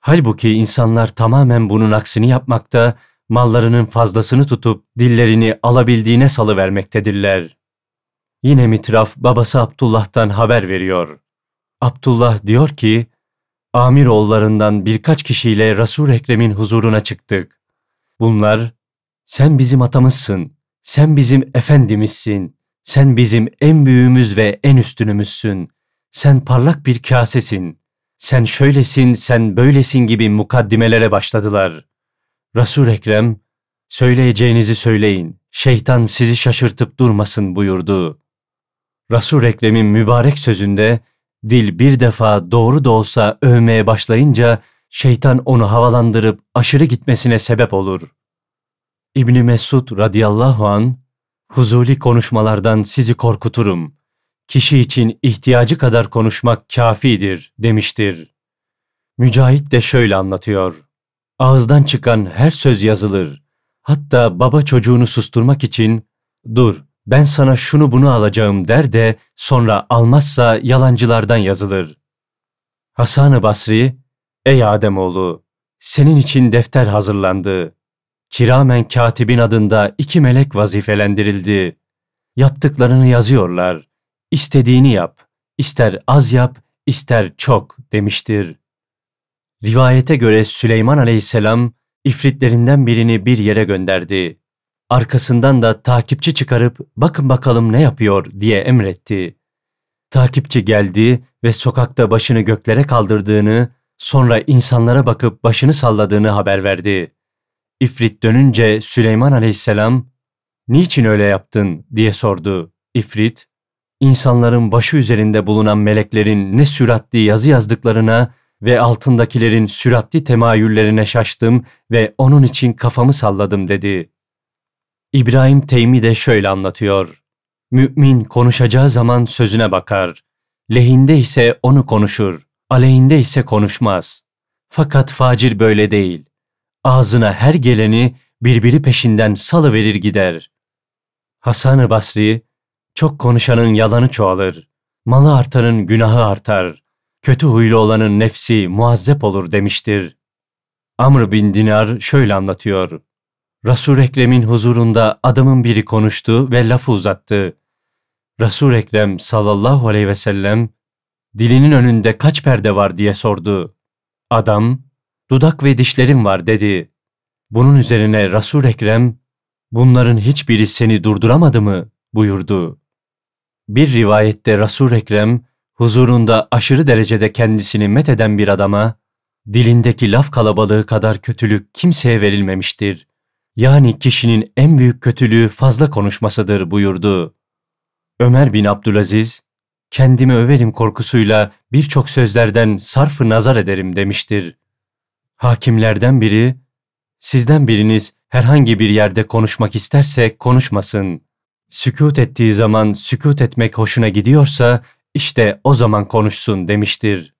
Halbuki insanlar tamamen bunun aksini yapmakta, mallarının fazlasını tutup dillerini alabildiğine salıvermektedirler. Yine mitraf babası Abdullah'tan haber veriyor. Abdullah diyor ki, Amir oğullarından birkaç kişiyle Resul Ekrem'in huzuruna çıktık. Bunlar, sen bizim atamızsın, sen bizim efendimizsin. Sen bizim en büyüğümüz ve en üstünümüzsün. Sen parlak bir kasesin. Sen şöylesin, sen böylesin gibi mukaddimelere başladılar. Resul Ekrem, söyleyeceğinizi söyleyin. Şeytan sizi şaşırtıp durmasın buyurdu. Resul Ekrem'in mübarek sözünde dil bir defa doğru da olsa övmeye başlayınca şeytan onu havalandırıp aşırı gitmesine sebep olur.'' İbni Mesud radıyallahu an huzuli konuşmalardan sizi korkuturum. Kişi için ihtiyacı kadar konuşmak kafidir demiştir. Mücahit de şöyle anlatıyor. Ağızdan çıkan her söz yazılır. Hatta baba çocuğunu susturmak için dur ben sana şunu bunu alacağım der de sonra almazsa yalancılardan yazılır. Hasan-ı Basri, ey Ademoğlu senin için defter hazırlandı. Kiramen katibin adında iki melek vazifelendirildi. Yaptıklarını yazıyorlar. İstediğini yap. ister az yap, ister çok demiştir. Rivayete göre Süleyman aleyhisselam ifritlerinden birini bir yere gönderdi. Arkasından da takipçi çıkarıp bakın bakalım ne yapıyor diye emretti. Takipçi geldi ve sokakta başını göklere kaldırdığını, sonra insanlara bakıp başını salladığını haber verdi.'' İfrit dönünce Süleyman aleyhisselam, ''Niçin öyle yaptın?'' diye sordu. İfrit, insanların başı üzerinde bulunan meleklerin ne süratli yazı yazdıklarına ve altındakilerin süratli temayüllerine şaştım ve onun için kafamı salladım dedi. İbrahim Teymi de şöyle anlatıyor. Mümin konuşacağı zaman sözüne bakar. Lehinde ise onu konuşur, aleyhinde ise konuşmaz. Fakat facir böyle değil ağzına her geleni birbiri peşinden salıverir gider. Hasan-ı Basri, çok konuşanın yalanı çoğalır, malı artanın günahı artar, kötü huylu olanın nefsi muazzep olur demiştir. Amr bin Dinar şöyle anlatıyor. Resul Ekrem'in huzurunda adamın biri konuştu ve lafı uzattı. Resul Ekrem sallallahu aleyhi ve sellem dilinin önünde kaç perde var diye sordu. Adam dudak ve dişlerim var dedi. Bunun üzerine Resul Ekrem, bunların hiçbiri seni durduramadı mı buyurdu. Bir rivayette Resul Ekrem, huzurunda aşırı derecede kendisini met eden bir adama, dilindeki laf kalabalığı kadar kötülük kimseye verilmemiştir. Yani kişinin en büyük kötülüğü fazla konuşmasıdır buyurdu. Ömer bin Abdülaziz, kendimi överim korkusuyla birçok sözlerden sarfı nazar ederim demiştir. Hakimlerden biri, sizden biriniz herhangi bir yerde konuşmak isterse konuşmasın. Sükut ettiği zaman sükut etmek hoşuna gidiyorsa işte o zaman konuşsun demiştir.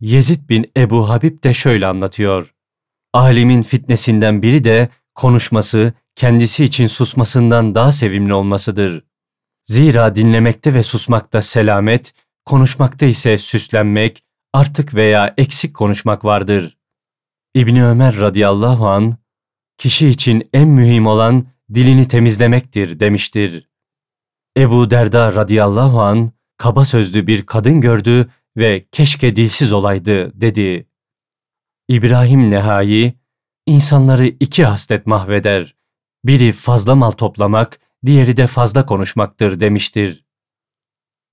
Yezid bin Ebu Habib de şöyle anlatıyor. Alimin fitnesinden biri de konuşması kendisi için susmasından daha sevimli olmasıdır. Zira dinlemekte ve susmakta selamet, konuşmakta ise süslenmek, artık veya eksik konuşmak vardır. İbni Ömer radıyallahu an kişi için en mühim olan dilini temizlemektir demiştir. Ebu Derda radıyallahu an kaba sözlü bir kadın gördü ve keşke dilsiz olaydı dedi. İbrahim Nehai, insanları iki haslet mahveder. Biri fazla mal toplamak, diğeri de fazla konuşmaktır demiştir.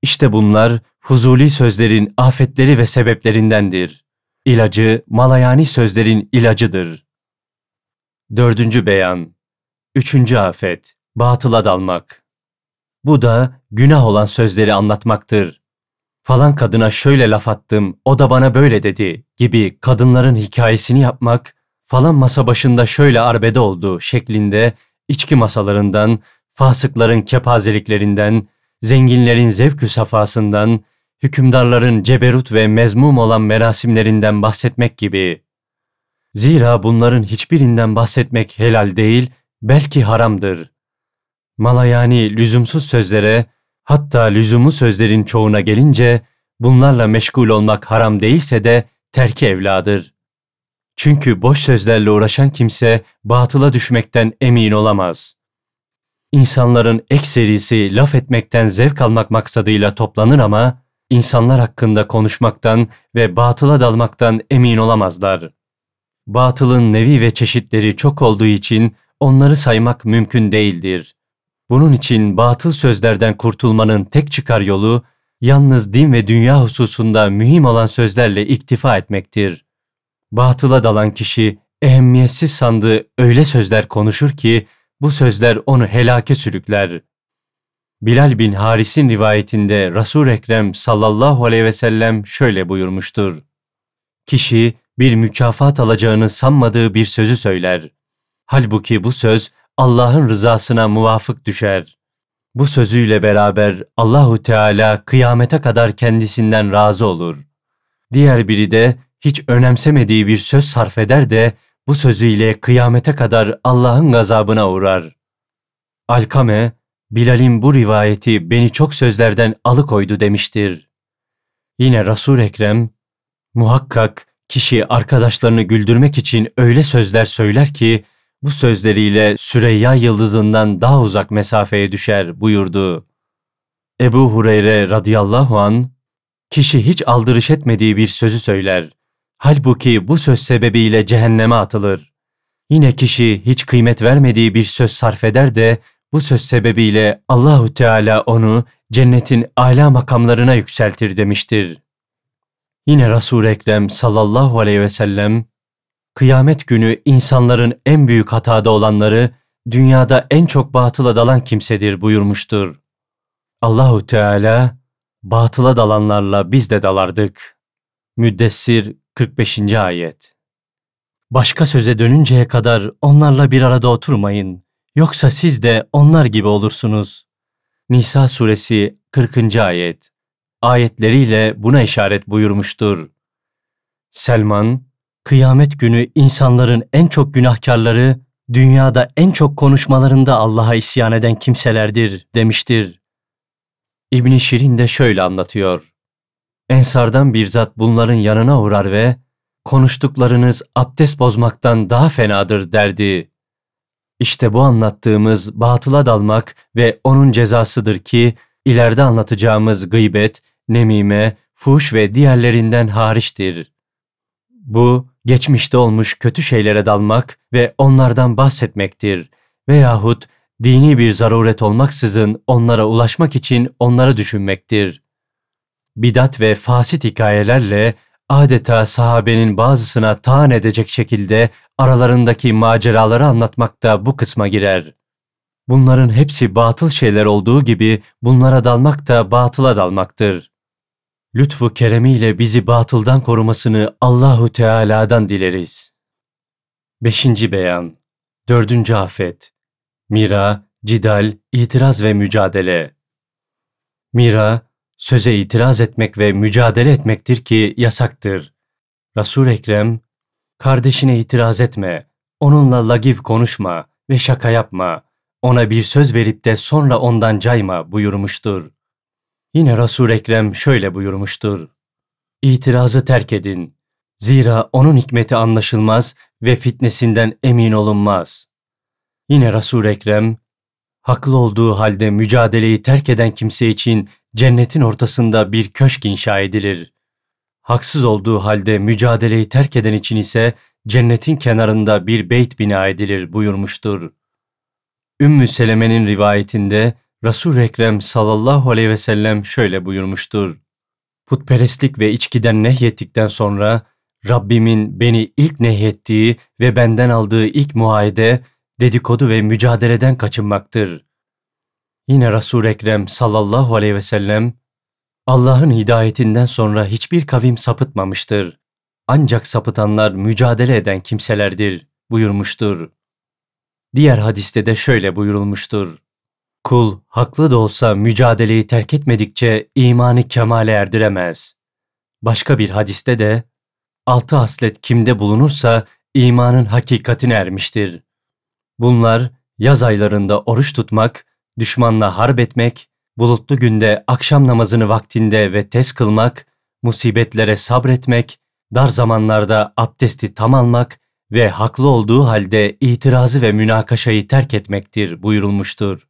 İşte bunlar huzuli sözlerin afetleri ve sebeplerindendir ilacı malayani sözlerin ilacıdır. Dördüncü beyan. Üçüncü afet. Batıla dalmak. Bu da günah olan sözleri anlatmaktır. Falan kadına şöyle laf attım, o da bana böyle dedi gibi kadınların hikayesini yapmak, falan masa başında şöyle arbede oldu şeklinde içki masalarından, fasıkların kepazeliklerinden, zenginlerin zevkü safasından, hükümdarların ceberut ve mezmum olan merasimlerinden bahsetmek gibi. Zira bunların hiçbirinden bahsetmek helal değil, belki haramdır. Malayani lüzumsuz sözlere, hatta lüzumlu sözlerin çoğuna gelince, bunlarla meşgul olmak haram değilse de terki evladır. Çünkü boş sözlerle uğraşan kimse batıla düşmekten emin olamaz. İnsanların ekserisi laf etmekten zevk almak maksadıyla toplanır ama insanlar hakkında konuşmaktan ve batıla dalmaktan emin olamazlar. Batılın nevi ve çeşitleri çok olduğu için onları saymak mümkün değildir. Bunun için batıl sözlerden kurtulmanın tek çıkar yolu yalnız din ve dünya hususunda mühim olan sözlerle iktifa etmektir. Batıla dalan kişi ehemmiyetsiz sandığı öyle sözler konuşur ki bu sözler onu helake sürükler. Bilal bin Haris'in rivayetinde Resul Ekrem sallallahu aleyhi ve sellem şöyle buyurmuştur. Kişi bir mükafat alacağını sanmadığı bir sözü söyler. Halbuki bu söz Allah'ın rızasına muvafık düşer. Bu sözüyle beraber Allahu Teala kıyamete kadar kendisinden razı olur. Diğer biri de hiç önemsemediği bir söz sarf eder de bu sözüyle kıyamete kadar Allah'ın gazabına uğrar. Alkame Bilal'in bu rivayeti beni çok sözlerden alıkoydu demiştir. Yine Resul Ekrem, muhakkak kişi arkadaşlarını güldürmek için öyle sözler söyler ki, bu sözleriyle Süreyya yıldızından daha uzak mesafeye düşer buyurdu. Ebu Hureyre radıyallahu an kişi hiç aldırış etmediği bir sözü söyler. Halbuki bu söz sebebiyle cehenneme atılır. Yine kişi hiç kıymet vermediği bir söz sarf eder de bu söz sebebiyle Allahu Teala onu cennetin âlâ makamlarına yükseltir demiştir. Yine Resul Ekrem sallallahu aleyhi ve sellem kıyamet günü insanların en büyük hatada olanları dünyada en çok batıla dalan kimsedir buyurmuştur. Allahu Teala batıla dalanlarla biz de dalardık. Müddessir 45. ayet. Başka söze dönünceye kadar onlarla bir arada oturmayın. Yoksa siz de onlar gibi olursunuz. Nisa suresi 40. ayet. Ayetleriyle buna işaret buyurmuştur. Selman, kıyamet günü insanların en çok günahkarları, dünyada en çok konuşmalarında Allah'a isyan eden kimselerdir demiştir. İbn Şirin de şöyle anlatıyor. Ensardan bir zat bunların yanına uğrar ve konuştuklarınız abdest bozmaktan daha fenadır derdi. İşte bu anlattığımız batıla dalmak ve onun cezasıdır ki ileride anlatacağımız gıybet, nemime, fuş ve diğerlerinden hariçtir. Bu geçmişte olmuş kötü şeylere dalmak ve onlardan bahsetmektir veyahut dini bir zaruret olmaksızın onlara ulaşmak için onları düşünmektir. Bidat ve fasit hikayelerle adeta sahabenin bazısına taan edecek şekilde aralarındaki maceraları anlatmak da bu kısma girer. Bunların hepsi batıl şeyler olduğu gibi bunlara dalmak da batıla dalmaktır. Lütfu keremiyle bizi batıldan korumasını Allahu Teala'dan dileriz. 5. beyan 4. afet Mira, cidal, itiraz ve mücadele Mira, söze itiraz etmek ve mücadele etmektir ki yasaktır. Resul Ekrem, kardeşine itiraz etme, onunla lagiv konuşma ve şaka yapma, ona bir söz verip de sonra ondan cayma buyurmuştur. Yine Resul Ekrem şöyle buyurmuştur. İtirazı terk edin. Zira onun hikmeti anlaşılmaz ve fitnesinden emin olunmaz. Yine Resul Ekrem Haklı olduğu halde mücadeleyi terk eden kimse için cennetin ortasında bir köşk inşa edilir. Haksız olduğu halde mücadeleyi terk eden için ise cennetin kenarında bir beyt bina edilir buyurmuştur. Ümmü Seleme'nin rivayetinde resul Ekrem sallallahu aleyhi ve sellem şöyle buyurmuştur. Putperestlik ve içkiden nehyettikten sonra Rabbimin beni ilk nehyettiği ve benden aldığı ilk muayede dedikodu ve mücadeleden kaçınmaktır. Yine Resul Ekrem sallallahu aleyhi ve sellem Allah'ın hidayetinden sonra hiçbir kavim sapıtmamıştır. Ancak sapıtanlar mücadele eden kimselerdir buyurmuştur. Diğer hadiste de şöyle buyurulmuştur. Kul haklı da olsa mücadeleyi terk etmedikçe imanı kemale erdiremez. Başka bir hadiste de altı haslet kimde bulunursa imanın hakikatine ermiştir. Bunlar yaz aylarında oruç tutmak, düşmanla harp etmek, bulutlu günde akşam namazını vaktinde ve tez kılmak, musibetlere sabretmek, dar zamanlarda abdesti tam almak ve haklı olduğu halde itirazı ve münakaşayı terk etmektir buyurulmuştur.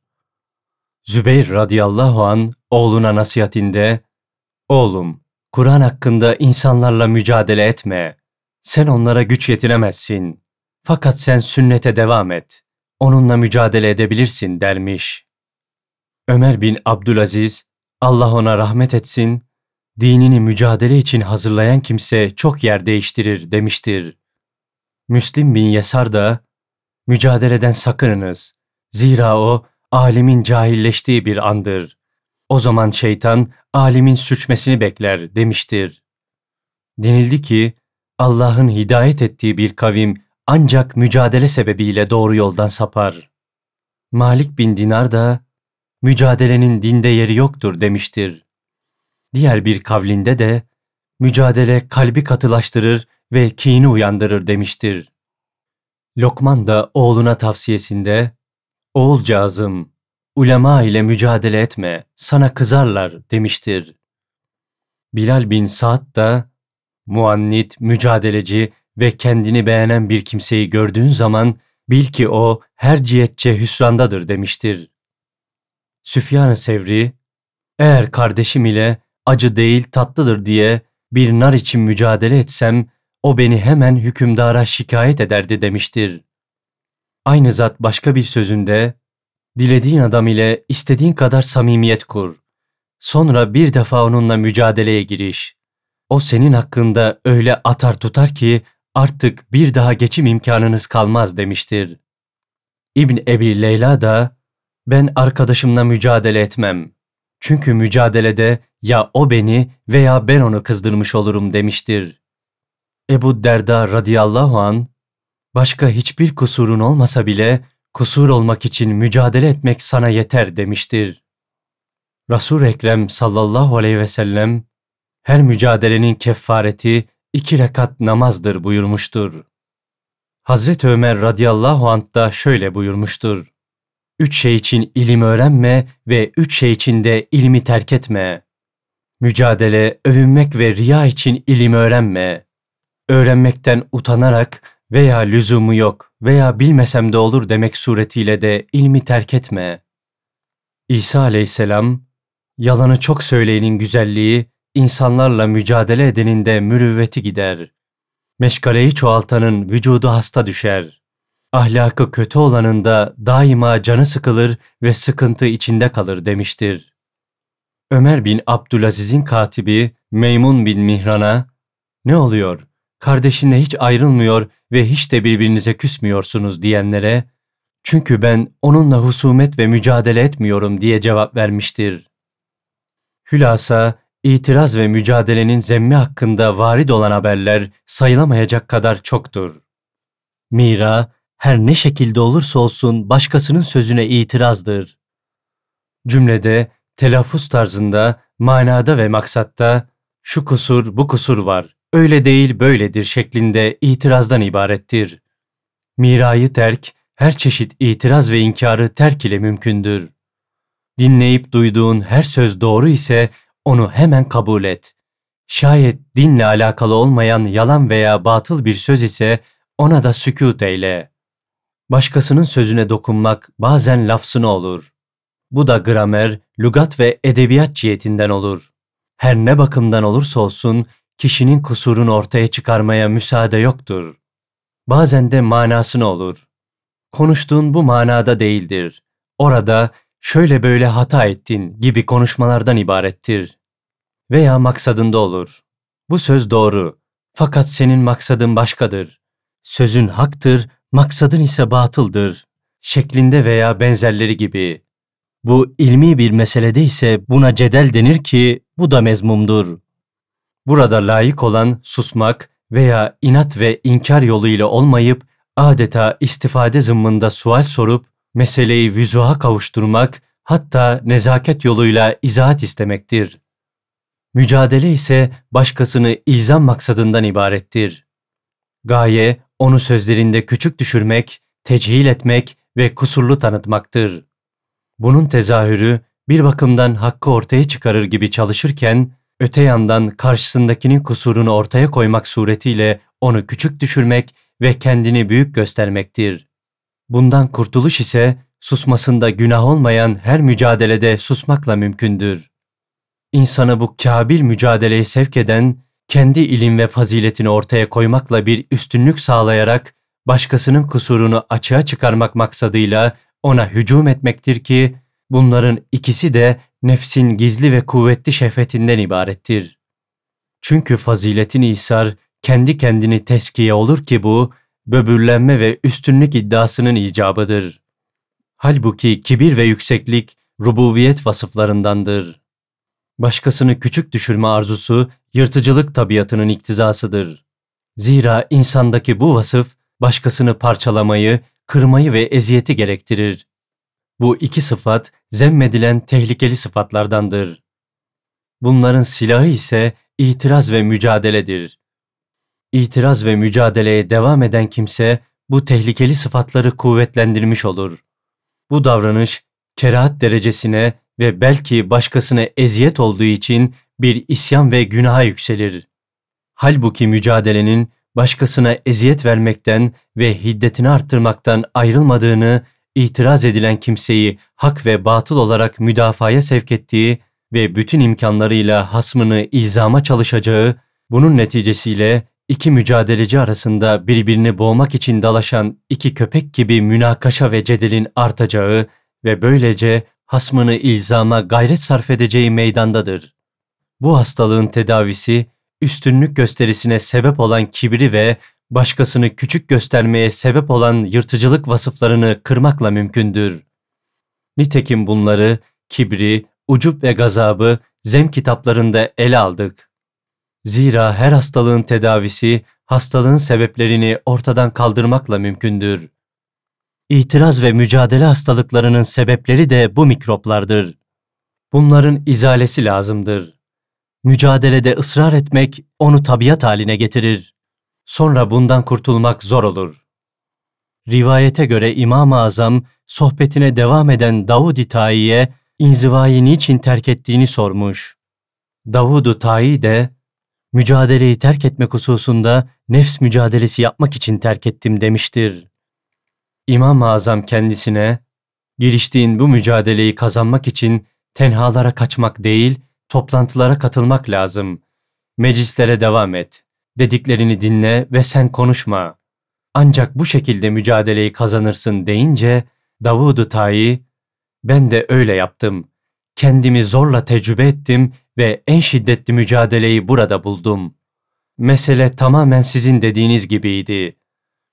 Zübeyir radıyallahu an oğluna nasihatinde, Oğlum, Kur'an hakkında insanlarla mücadele etme. Sen onlara güç yetinemezsin. Fakat sen sünnete devam et. Onunla mücadele edebilirsin dermiş. Ömer bin Abdülaziz, Allah ona rahmet etsin, dinini mücadele için hazırlayan kimse çok yer değiştirir demiştir. Müslim bin Yesar da, mücadeleden sakınınız. Zira o, alimin cahilleştiği bir andır. O zaman şeytan, alimin suçmesini bekler demiştir. Denildi ki, Allah'ın hidayet ettiği bir kavim ancak mücadele sebebiyle doğru yoldan sapar. Malik bin Dinar da mücadelenin dinde yeri yoktur demiştir. Diğer bir kavlinde de mücadele kalbi katılaştırır ve kini uyandırır demiştir. Lokman da oğluna tavsiyesinde Oğulcağızım, ulema ile mücadele etme, sana kızarlar demiştir. Bilal bin Saad da muannit, mücadeleci ve kendini beğenen bir kimseyi gördüğün zaman bil ki o her cihetçe hüsrandadır demiştir. Süfyan-ı Sevri, eğer kardeşim ile acı değil tatlıdır diye bir nar için mücadele etsem o beni hemen hükümdara şikayet ederdi demiştir. Aynı zat başka bir sözünde dilediğin adam ile istediğin kadar samimiyet kur. Sonra bir defa onunla mücadeleye giriş. O senin hakkında öyle atar tutar ki artık bir daha geçim imkanınız kalmaz demiştir. İbn Ebi Leyla da ben arkadaşımla mücadele etmem. Çünkü mücadelede ya o beni veya ben onu kızdırmış olurum demiştir. Ebu Derda radıyallahu an başka hiçbir kusurun olmasa bile kusur olmak için mücadele etmek sana yeter demiştir. Resul Ekrem sallallahu aleyhi ve sellem her mücadelenin kefareti iki rekat namazdır buyurmuştur. Hazreti Ömer radıyallahu anh da şöyle buyurmuştur. Üç şey için ilim öğrenme ve üç şey için de ilmi terk etme. Mücadele, övünmek ve riya için ilim öğrenme. Öğrenmekten utanarak veya lüzumu yok veya bilmesem de olur demek suretiyle de ilmi terk etme. İsa aleyhisselam, yalanı çok söyleyenin güzelliği insanlarla mücadele edenin de mürüvveti gider. Meşgaleyi çoğaltanın vücudu hasta düşer. Ahlakı kötü olanın da daima canı sıkılır ve sıkıntı içinde kalır demiştir. Ömer bin Abdülaziz'in katibi Meymun bin Mihran'a ne oluyor? Kardeşinle hiç ayrılmıyor ve hiç de birbirinize küsmüyorsunuz diyenlere çünkü ben onunla husumet ve mücadele etmiyorum diye cevap vermiştir. Hülasa İtiraz ve mücadelenin zemmi hakkında varid olan haberler sayılamayacak kadar çoktur. Mira, her ne şekilde olursa olsun başkasının sözüne itirazdır. Cümlede, telaffuz tarzında, manada ve maksatta şu kusur bu kusur var, öyle değil böyledir şeklinde itirazdan ibarettir. Mirayı terk, her çeşit itiraz ve inkarı terk ile mümkündür. Dinleyip duyduğun her söz doğru ise onu hemen kabul et. Şayet dinle alakalı olmayan yalan veya batıl bir söz ise ona da sükut eyle. Başkasının sözüne dokunmak bazen lafsına olur. Bu da gramer, lügat ve edebiyat cihetinden olur. Her ne bakımdan olursa olsun kişinin kusurunu ortaya çıkarmaya müsaade yoktur. Bazen de manasına olur. Konuştuğun bu manada değildir. Orada şöyle böyle hata ettin gibi konuşmalardan ibarettir veya maksadında olur. Bu söz doğru. Fakat senin maksadın başkadır. Sözün haktır, maksadın ise batıldır. Şeklinde veya benzerleri gibi. Bu ilmi bir meselede ise buna cedel denir ki bu da mezmumdur. Burada layık olan susmak veya inat ve inkar yoluyla olmayıp adeta istifade zımmında sual sorup meseleyi vüzuha kavuşturmak hatta nezaket yoluyla izahat istemektir. Mücadele ise başkasını ilzam maksadından ibarettir. Gaye onu sözlerinde küçük düşürmek, tecihil etmek ve kusurlu tanıtmaktır. Bunun tezahürü bir bakımdan hakkı ortaya çıkarır gibi çalışırken, öte yandan karşısındakinin kusurunu ortaya koymak suretiyle onu küçük düşürmek ve kendini büyük göstermektir. Bundan kurtuluş ise susmasında günah olmayan her mücadelede susmakla mümkündür insanı bu kabil mücadeleye sevk eden, kendi ilim ve faziletini ortaya koymakla bir üstünlük sağlayarak başkasının kusurunu açığa çıkarmak maksadıyla ona hücum etmektir ki bunların ikisi de nefsin gizli ve kuvvetli şehvetinden ibarettir. Çünkü faziletin isar kendi kendini teskiye olur ki bu böbürlenme ve üstünlük iddiasının icabıdır. Halbuki kibir ve yükseklik rububiyet vasıflarındandır başkasını küçük düşürme arzusu yırtıcılık tabiatının iktizasıdır. Zira insandaki bu vasıf başkasını parçalamayı, kırmayı ve eziyeti gerektirir. Bu iki sıfat zemmedilen tehlikeli sıfatlardandır. Bunların silahı ise itiraz ve mücadeledir. İtiraz ve mücadeleye devam eden kimse bu tehlikeli sıfatları kuvvetlendirmiş olur. Bu davranış kerahat derecesine ve belki başkasına eziyet olduğu için bir isyan ve günaha yükselir. Halbuki mücadelenin başkasına eziyet vermekten ve hiddetini arttırmaktan ayrılmadığını, itiraz edilen kimseyi hak ve batıl olarak müdafaya sevk ettiği ve bütün imkanlarıyla hasmını izama çalışacağı, bunun neticesiyle iki mücadeleci arasında birbirini boğmak için dalaşan iki köpek gibi münakaşa ve cedelin artacağı ve böylece hasmını ilzama gayret sarf edeceği meydandadır. Bu hastalığın tedavisi, üstünlük gösterisine sebep olan kibri ve başkasını küçük göstermeye sebep olan yırtıcılık vasıflarını kırmakla mümkündür. Nitekim bunları, kibri, ucup ve gazabı zem kitaplarında ele aldık. Zira her hastalığın tedavisi, hastalığın sebeplerini ortadan kaldırmakla mümkündür. İtiraz ve mücadele hastalıklarının sebepleri de bu mikroplardır. Bunların izalesi lazımdır. Mücadelede ısrar etmek onu tabiat haline getirir. Sonra bundan kurtulmak zor olur. Rivayete göre İmam-ı Azam sohbetine devam eden Davud-i Tai'ye inzivayı niçin terk ettiğini sormuş. Davud-u de mücadeleyi terk etmek hususunda nefs mücadelesi yapmak için terk ettim demiştir. İmam-ı Azam kendisine, giriştiğin bu mücadeleyi kazanmak için tenhalara kaçmak değil, toplantılara katılmak lazım. Meclislere devam et. Dediklerini dinle ve sen konuşma. Ancak bu şekilde mücadeleyi kazanırsın deyince Davud-u Tayi, ben de öyle yaptım. Kendimi zorla tecrübe ettim ve en şiddetli mücadeleyi burada buldum. Mesele tamamen sizin dediğiniz gibiydi.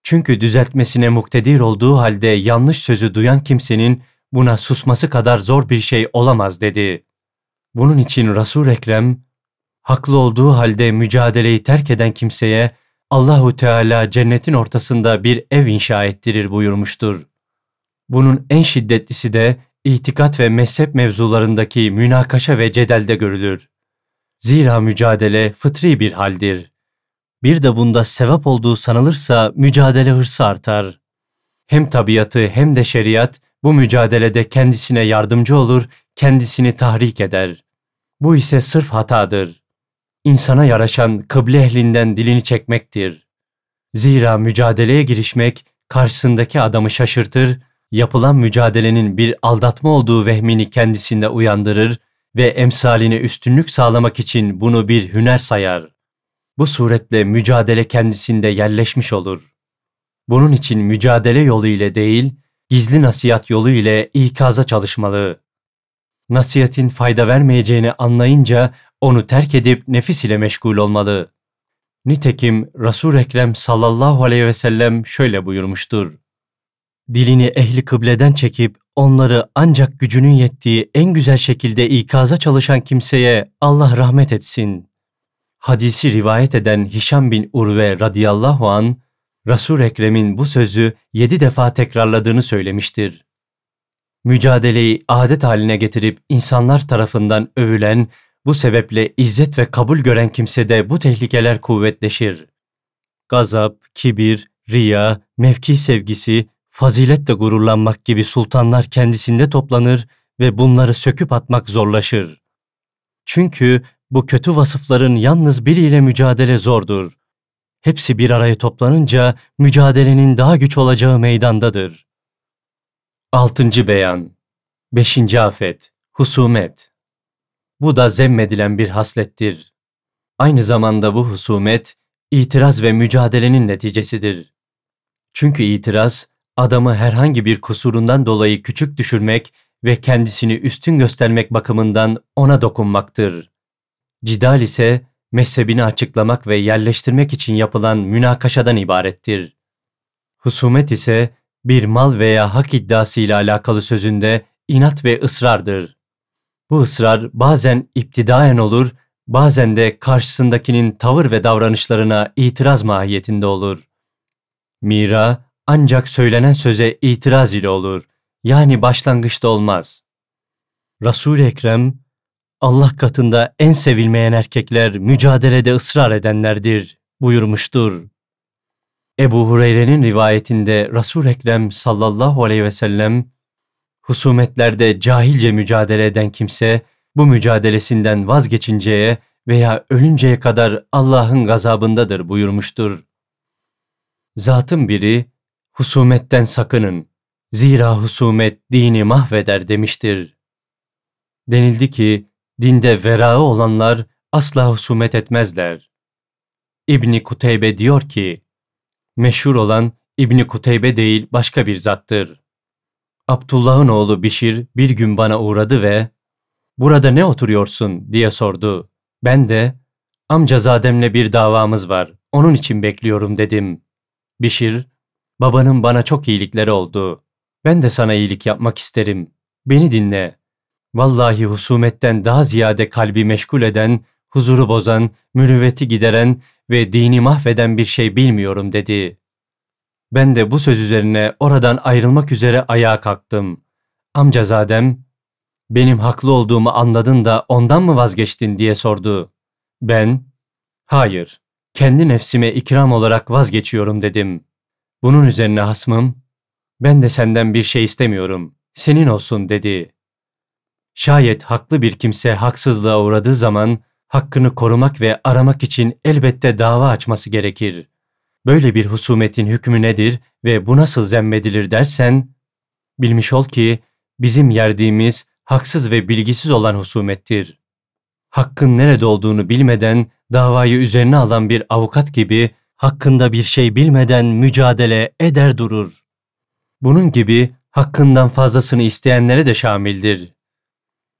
Çünkü düzeltmesine muktedir olduğu halde yanlış sözü duyan kimsenin buna susması kadar zor bir şey olamaz dedi. Bunun için Resul Ekrem haklı olduğu halde mücadeleyi terk eden kimseye Allahu Teala cennetin ortasında bir ev inşa ettirir buyurmuştur. Bunun en şiddetlisi de itikat ve mezhep mevzularındaki münakaşa ve cedelde görülür. Zira mücadele fıtri bir haldir. Bir de bunda sevap olduğu sanılırsa mücadele hırsı artar. Hem tabiatı hem de şeriat bu mücadelede kendisine yardımcı olur, kendisini tahrik eder. Bu ise sırf hatadır. İnsana yaraşan kıble ehlinden dilini çekmektir. Zira mücadeleye girişmek karşısındaki adamı şaşırtır, yapılan mücadelenin bir aldatma olduğu vehmini kendisinde uyandırır ve emsaline üstünlük sağlamak için bunu bir hüner sayar. Bu suretle mücadele kendisinde yerleşmiş olur. Bunun için mücadele yolu ile değil, gizli nasihat yolu ile ikaza çalışmalı. Nasihatin fayda vermeyeceğini anlayınca onu terk edip nefis ile meşgul olmalı. Nitekim Resul Ekrem sallallahu aleyhi ve sellem şöyle buyurmuştur. Dilini ehli kıbleden çekip onları ancak gücünün yettiği en güzel şekilde ikaza çalışan kimseye Allah rahmet etsin hadisi rivayet eden Hişam bin Urve radıyallahu an Resul Ekrem'in bu sözü yedi defa tekrarladığını söylemiştir. Mücadeleyi adet haline getirip insanlar tarafından övülen, bu sebeple izzet ve kabul gören kimse de bu tehlikeler kuvvetleşir. Gazap, kibir, riya, mevki sevgisi, faziletle gururlanmak gibi sultanlar kendisinde toplanır ve bunları söküp atmak zorlaşır. Çünkü bu kötü vasıfların yalnız biriyle mücadele zordur. Hepsi bir araya toplanınca mücadelenin daha güç olacağı meydandadır. 6. Beyan 5. Afet Husumet Bu da zemmedilen bir haslettir. Aynı zamanda bu husumet, itiraz ve mücadelenin neticesidir. Çünkü itiraz, adamı herhangi bir kusurundan dolayı küçük düşürmek ve kendisini üstün göstermek bakımından ona dokunmaktır. Cidal ise mezhebini açıklamak ve yerleştirmek için yapılan münakaşadan ibarettir. Husumet ise bir mal veya hak iddiası ile alakalı sözünde inat ve ısrardır. Bu ısrar bazen iptidaen olur, bazen de karşısındakinin tavır ve davranışlarına itiraz mahiyetinde olur. Mira ancak söylenen söze itiraz ile olur. Yani başlangıçta olmaz. Resul Ekrem Allah katında en sevilmeyen erkekler mücadelede ısrar edenlerdir buyurmuştur. Ebu Hureyre'nin rivayetinde Resul Ekrem sallallahu aleyhi ve sellem husumetlerde cahilce mücadele eden kimse bu mücadelesinden vazgeçinceye veya ölünceye kadar Allah'ın gazabındadır buyurmuştur. Zatın biri husumetten sakının zira husumet dini mahveder demiştir. Denildi ki Dinde verağı olanlar asla husumet etmezler. İbni Kuteybe diyor ki, meşhur olan İbni Kuteybe değil başka bir zattır. Abdullah'ın oğlu Bişir bir gün bana uğradı ve ''Burada ne oturuyorsun?'' diye sordu. Ben de ''Amcazademle bir davamız var, onun için bekliyorum.'' dedim. Bişir, ''Babanın bana çok iyilikleri oldu. Ben de sana iyilik yapmak isterim. Beni dinle. Vallahi husumetten daha ziyade kalbi meşgul eden, huzuru bozan, mürüvveti gideren ve dini mahveden bir şey bilmiyorum dedi. Ben de bu söz üzerine oradan ayrılmak üzere ayağa kalktım. Amca Zadem, benim haklı olduğumu anladın da ondan mı vazgeçtin diye sordu. Ben, hayır, kendi nefsime ikram olarak vazgeçiyorum dedim. Bunun üzerine hasmım, ben de senden bir şey istemiyorum, senin olsun dedi. Şayet haklı bir kimse haksızlığa uğradığı zaman hakkını korumak ve aramak için elbette dava açması gerekir. Böyle bir husumetin hükmü nedir ve bu nasıl zemmedilir dersen, bilmiş ol ki bizim yerdiğimiz haksız ve bilgisiz olan husumettir. Hakkın nerede olduğunu bilmeden davayı üzerine alan bir avukat gibi hakkında bir şey bilmeden mücadele eder durur. Bunun gibi hakkından fazlasını isteyenlere de şamildir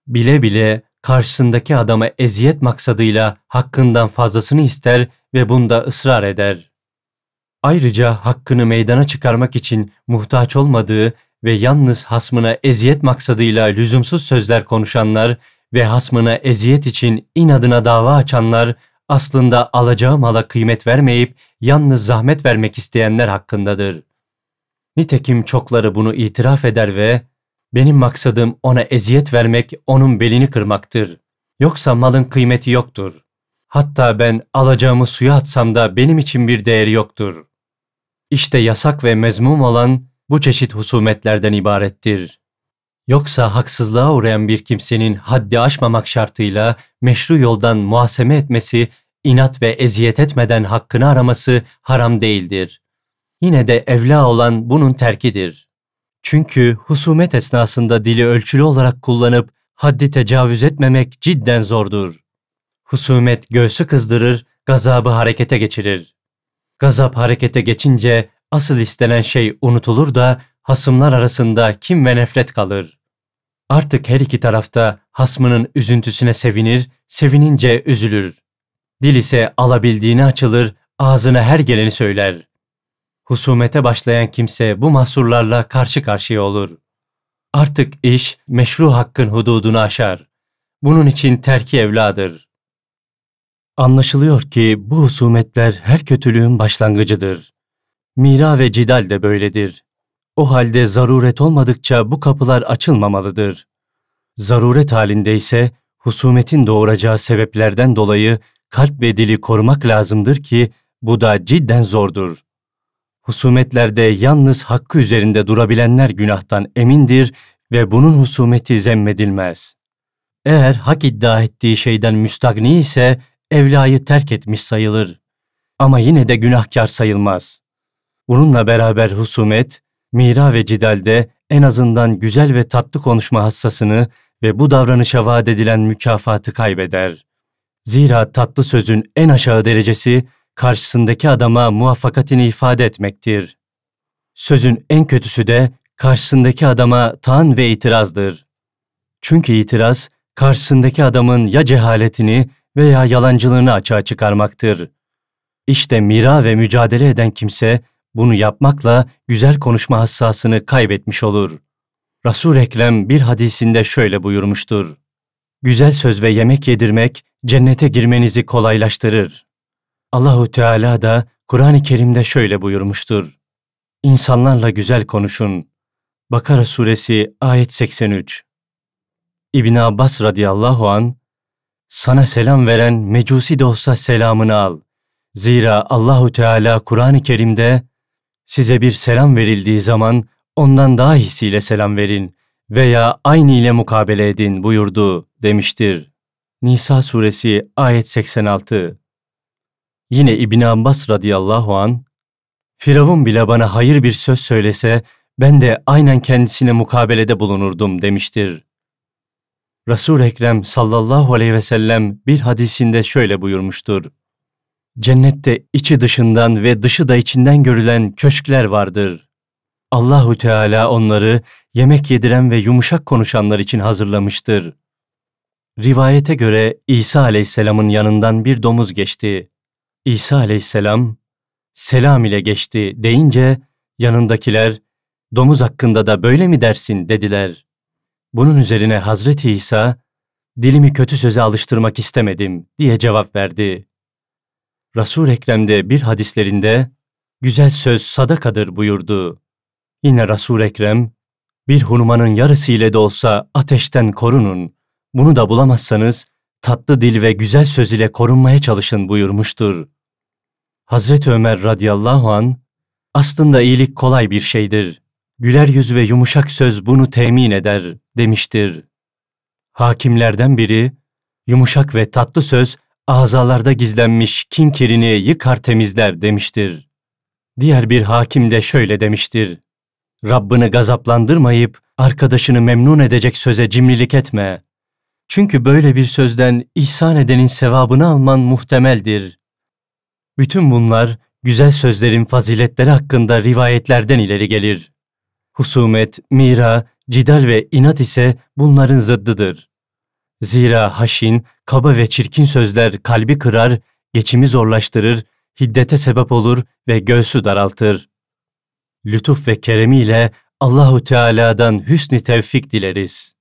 bile bile karşısındaki adama eziyet maksadıyla hakkından fazlasını ister ve bunda ısrar eder. Ayrıca hakkını meydana çıkarmak için muhtaç olmadığı ve yalnız hasmına eziyet maksadıyla lüzumsuz sözler konuşanlar ve hasmına eziyet için inadına dava açanlar aslında alacağı mala kıymet vermeyip yalnız zahmet vermek isteyenler hakkındadır. Nitekim çokları bunu itiraf eder ve benim maksadım ona eziyet vermek, onun belini kırmaktır. Yoksa malın kıymeti yoktur. Hatta ben alacağımı suya atsam da benim için bir değeri yoktur. İşte yasak ve mezmum olan bu çeşit husumetlerden ibarettir. Yoksa haksızlığa uğrayan bir kimsenin haddi aşmamak şartıyla meşru yoldan muhaseme etmesi, inat ve eziyet etmeden hakkını araması haram değildir. Yine de evla olan bunun terkidir.'' Çünkü husumet esnasında dili ölçülü olarak kullanıp haddi tecavüz etmemek cidden zordur. Husumet göğsü kızdırır, gazabı harekete geçirir. Gazap harekete geçince asıl istenen şey unutulur da hasımlar arasında kim ve nefret kalır. Artık her iki tarafta hasmının üzüntüsüne sevinir, sevinince üzülür. Dil ise alabildiğini açılır, ağzına her geleni söyler. Husumete başlayan kimse bu mahsurlarla karşı karşıya olur. Artık iş meşru hakkın hududunu aşar. Bunun için terki evladır. Anlaşılıyor ki bu husumetler her kötülüğün başlangıcıdır. Mira ve cidal de böyledir. O halde zaruret olmadıkça bu kapılar açılmamalıdır. Zaruret halinde ise husumetin doğuracağı sebeplerden dolayı kalp ve dili korumak lazımdır ki bu da cidden zordur. Husumetlerde yalnız hakkı üzerinde durabilenler günahtan emindir ve bunun husumeti zemmedilmez. Eğer hak iddia ettiği şeyden müstagni ise evlayı terk etmiş sayılır. Ama yine de günahkar sayılmaz. Bununla beraber husumet, mira ve cidalde en azından güzel ve tatlı konuşma hassasını ve bu davranışa vaat edilen mükafatı kaybeder. Zira tatlı sözün en aşağı derecesi karşısındaki adama muvaffakatini ifade etmektir. Sözün en kötüsü de karşısındaki adama tan ve itirazdır. Çünkü itiraz, karşısındaki adamın ya cehaletini veya yalancılığını açığa çıkarmaktır. İşte mira ve mücadele eden kimse bunu yapmakla güzel konuşma hassasını kaybetmiş olur. Resul Ekrem bir hadisinde şöyle buyurmuştur. Güzel söz ve yemek yedirmek cennete girmenizi kolaylaştırır. Allahu Teala da Kur'an-ı Kerim'de şöyle buyurmuştur. İnsanlarla güzel konuşun. Bakara suresi ayet 83. İbn Abbas radıyallahu an sana selam veren mecusi de olsa selamını al. Zira Allahu Teala Kur'an-ı Kerim'de size bir selam verildiği zaman ondan daha hisiyle selam verin veya aynı ile mukabele edin buyurdu demiştir. Nisa suresi ayet 86 Yine İbn Abbas radıyallahu an Firavun bile bana hayır bir söz söylese ben de aynen kendisine mukabelede bulunurdum demiştir. Resul Ekrem sallallahu aleyhi ve sellem bir hadisinde şöyle buyurmuştur. Cennette içi dışından ve dışı da içinden görülen köşkler vardır. Allahu Teala onları yemek yediren ve yumuşak konuşanlar için hazırlamıştır. Rivayete göre İsa aleyhisselamın yanından bir domuz geçti. İsa aleyhisselam selam ile geçti deyince yanındakiler domuz hakkında da böyle mi dersin dediler. Bunun üzerine Hazreti İsa dilimi kötü söze alıştırmak istemedim diye cevap verdi. Resul Ekrem'de bir hadislerinde güzel söz sadakadır buyurdu. Yine Resul Ekrem bir hurmanın yarısı ile de olsa ateşten korunun. Bunu da bulamazsanız tatlı dil ve güzel söz ile korunmaya çalışın buyurmuştur. Hazreti Ömer radıyallahu an aslında iyilik kolay bir şeydir. Güler yüz ve yumuşak söz bunu temin eder demiştir. Hakimlerden biri yumuşak ve tatlı söz azalarda gizlenmiş kin kirini yıkar temizler demiştir. Diğer bir hakim de şöyle demiştir. Rabbini gazaplandırmayıp arkadaşını memnun edecek söze cimrilik etme. Çünkü böyle bir sözden ihsan edenin sevabını alman muhtemeldir. Bütün bunlar güzel sözlerin faziletleri hakkında rivayetlerden ileri gelir. Husumet, mira, cidal ve inat ise bunların zıddıdır. Zira haşin, kaba ve çirkin sözler kalbi kırar, geçimi zorlaştırır, hiddete sebep olur ve göğsü daraltır. Lütuf ve keremiyle Allahu Teala'dan hüsnü tevfik dileriz.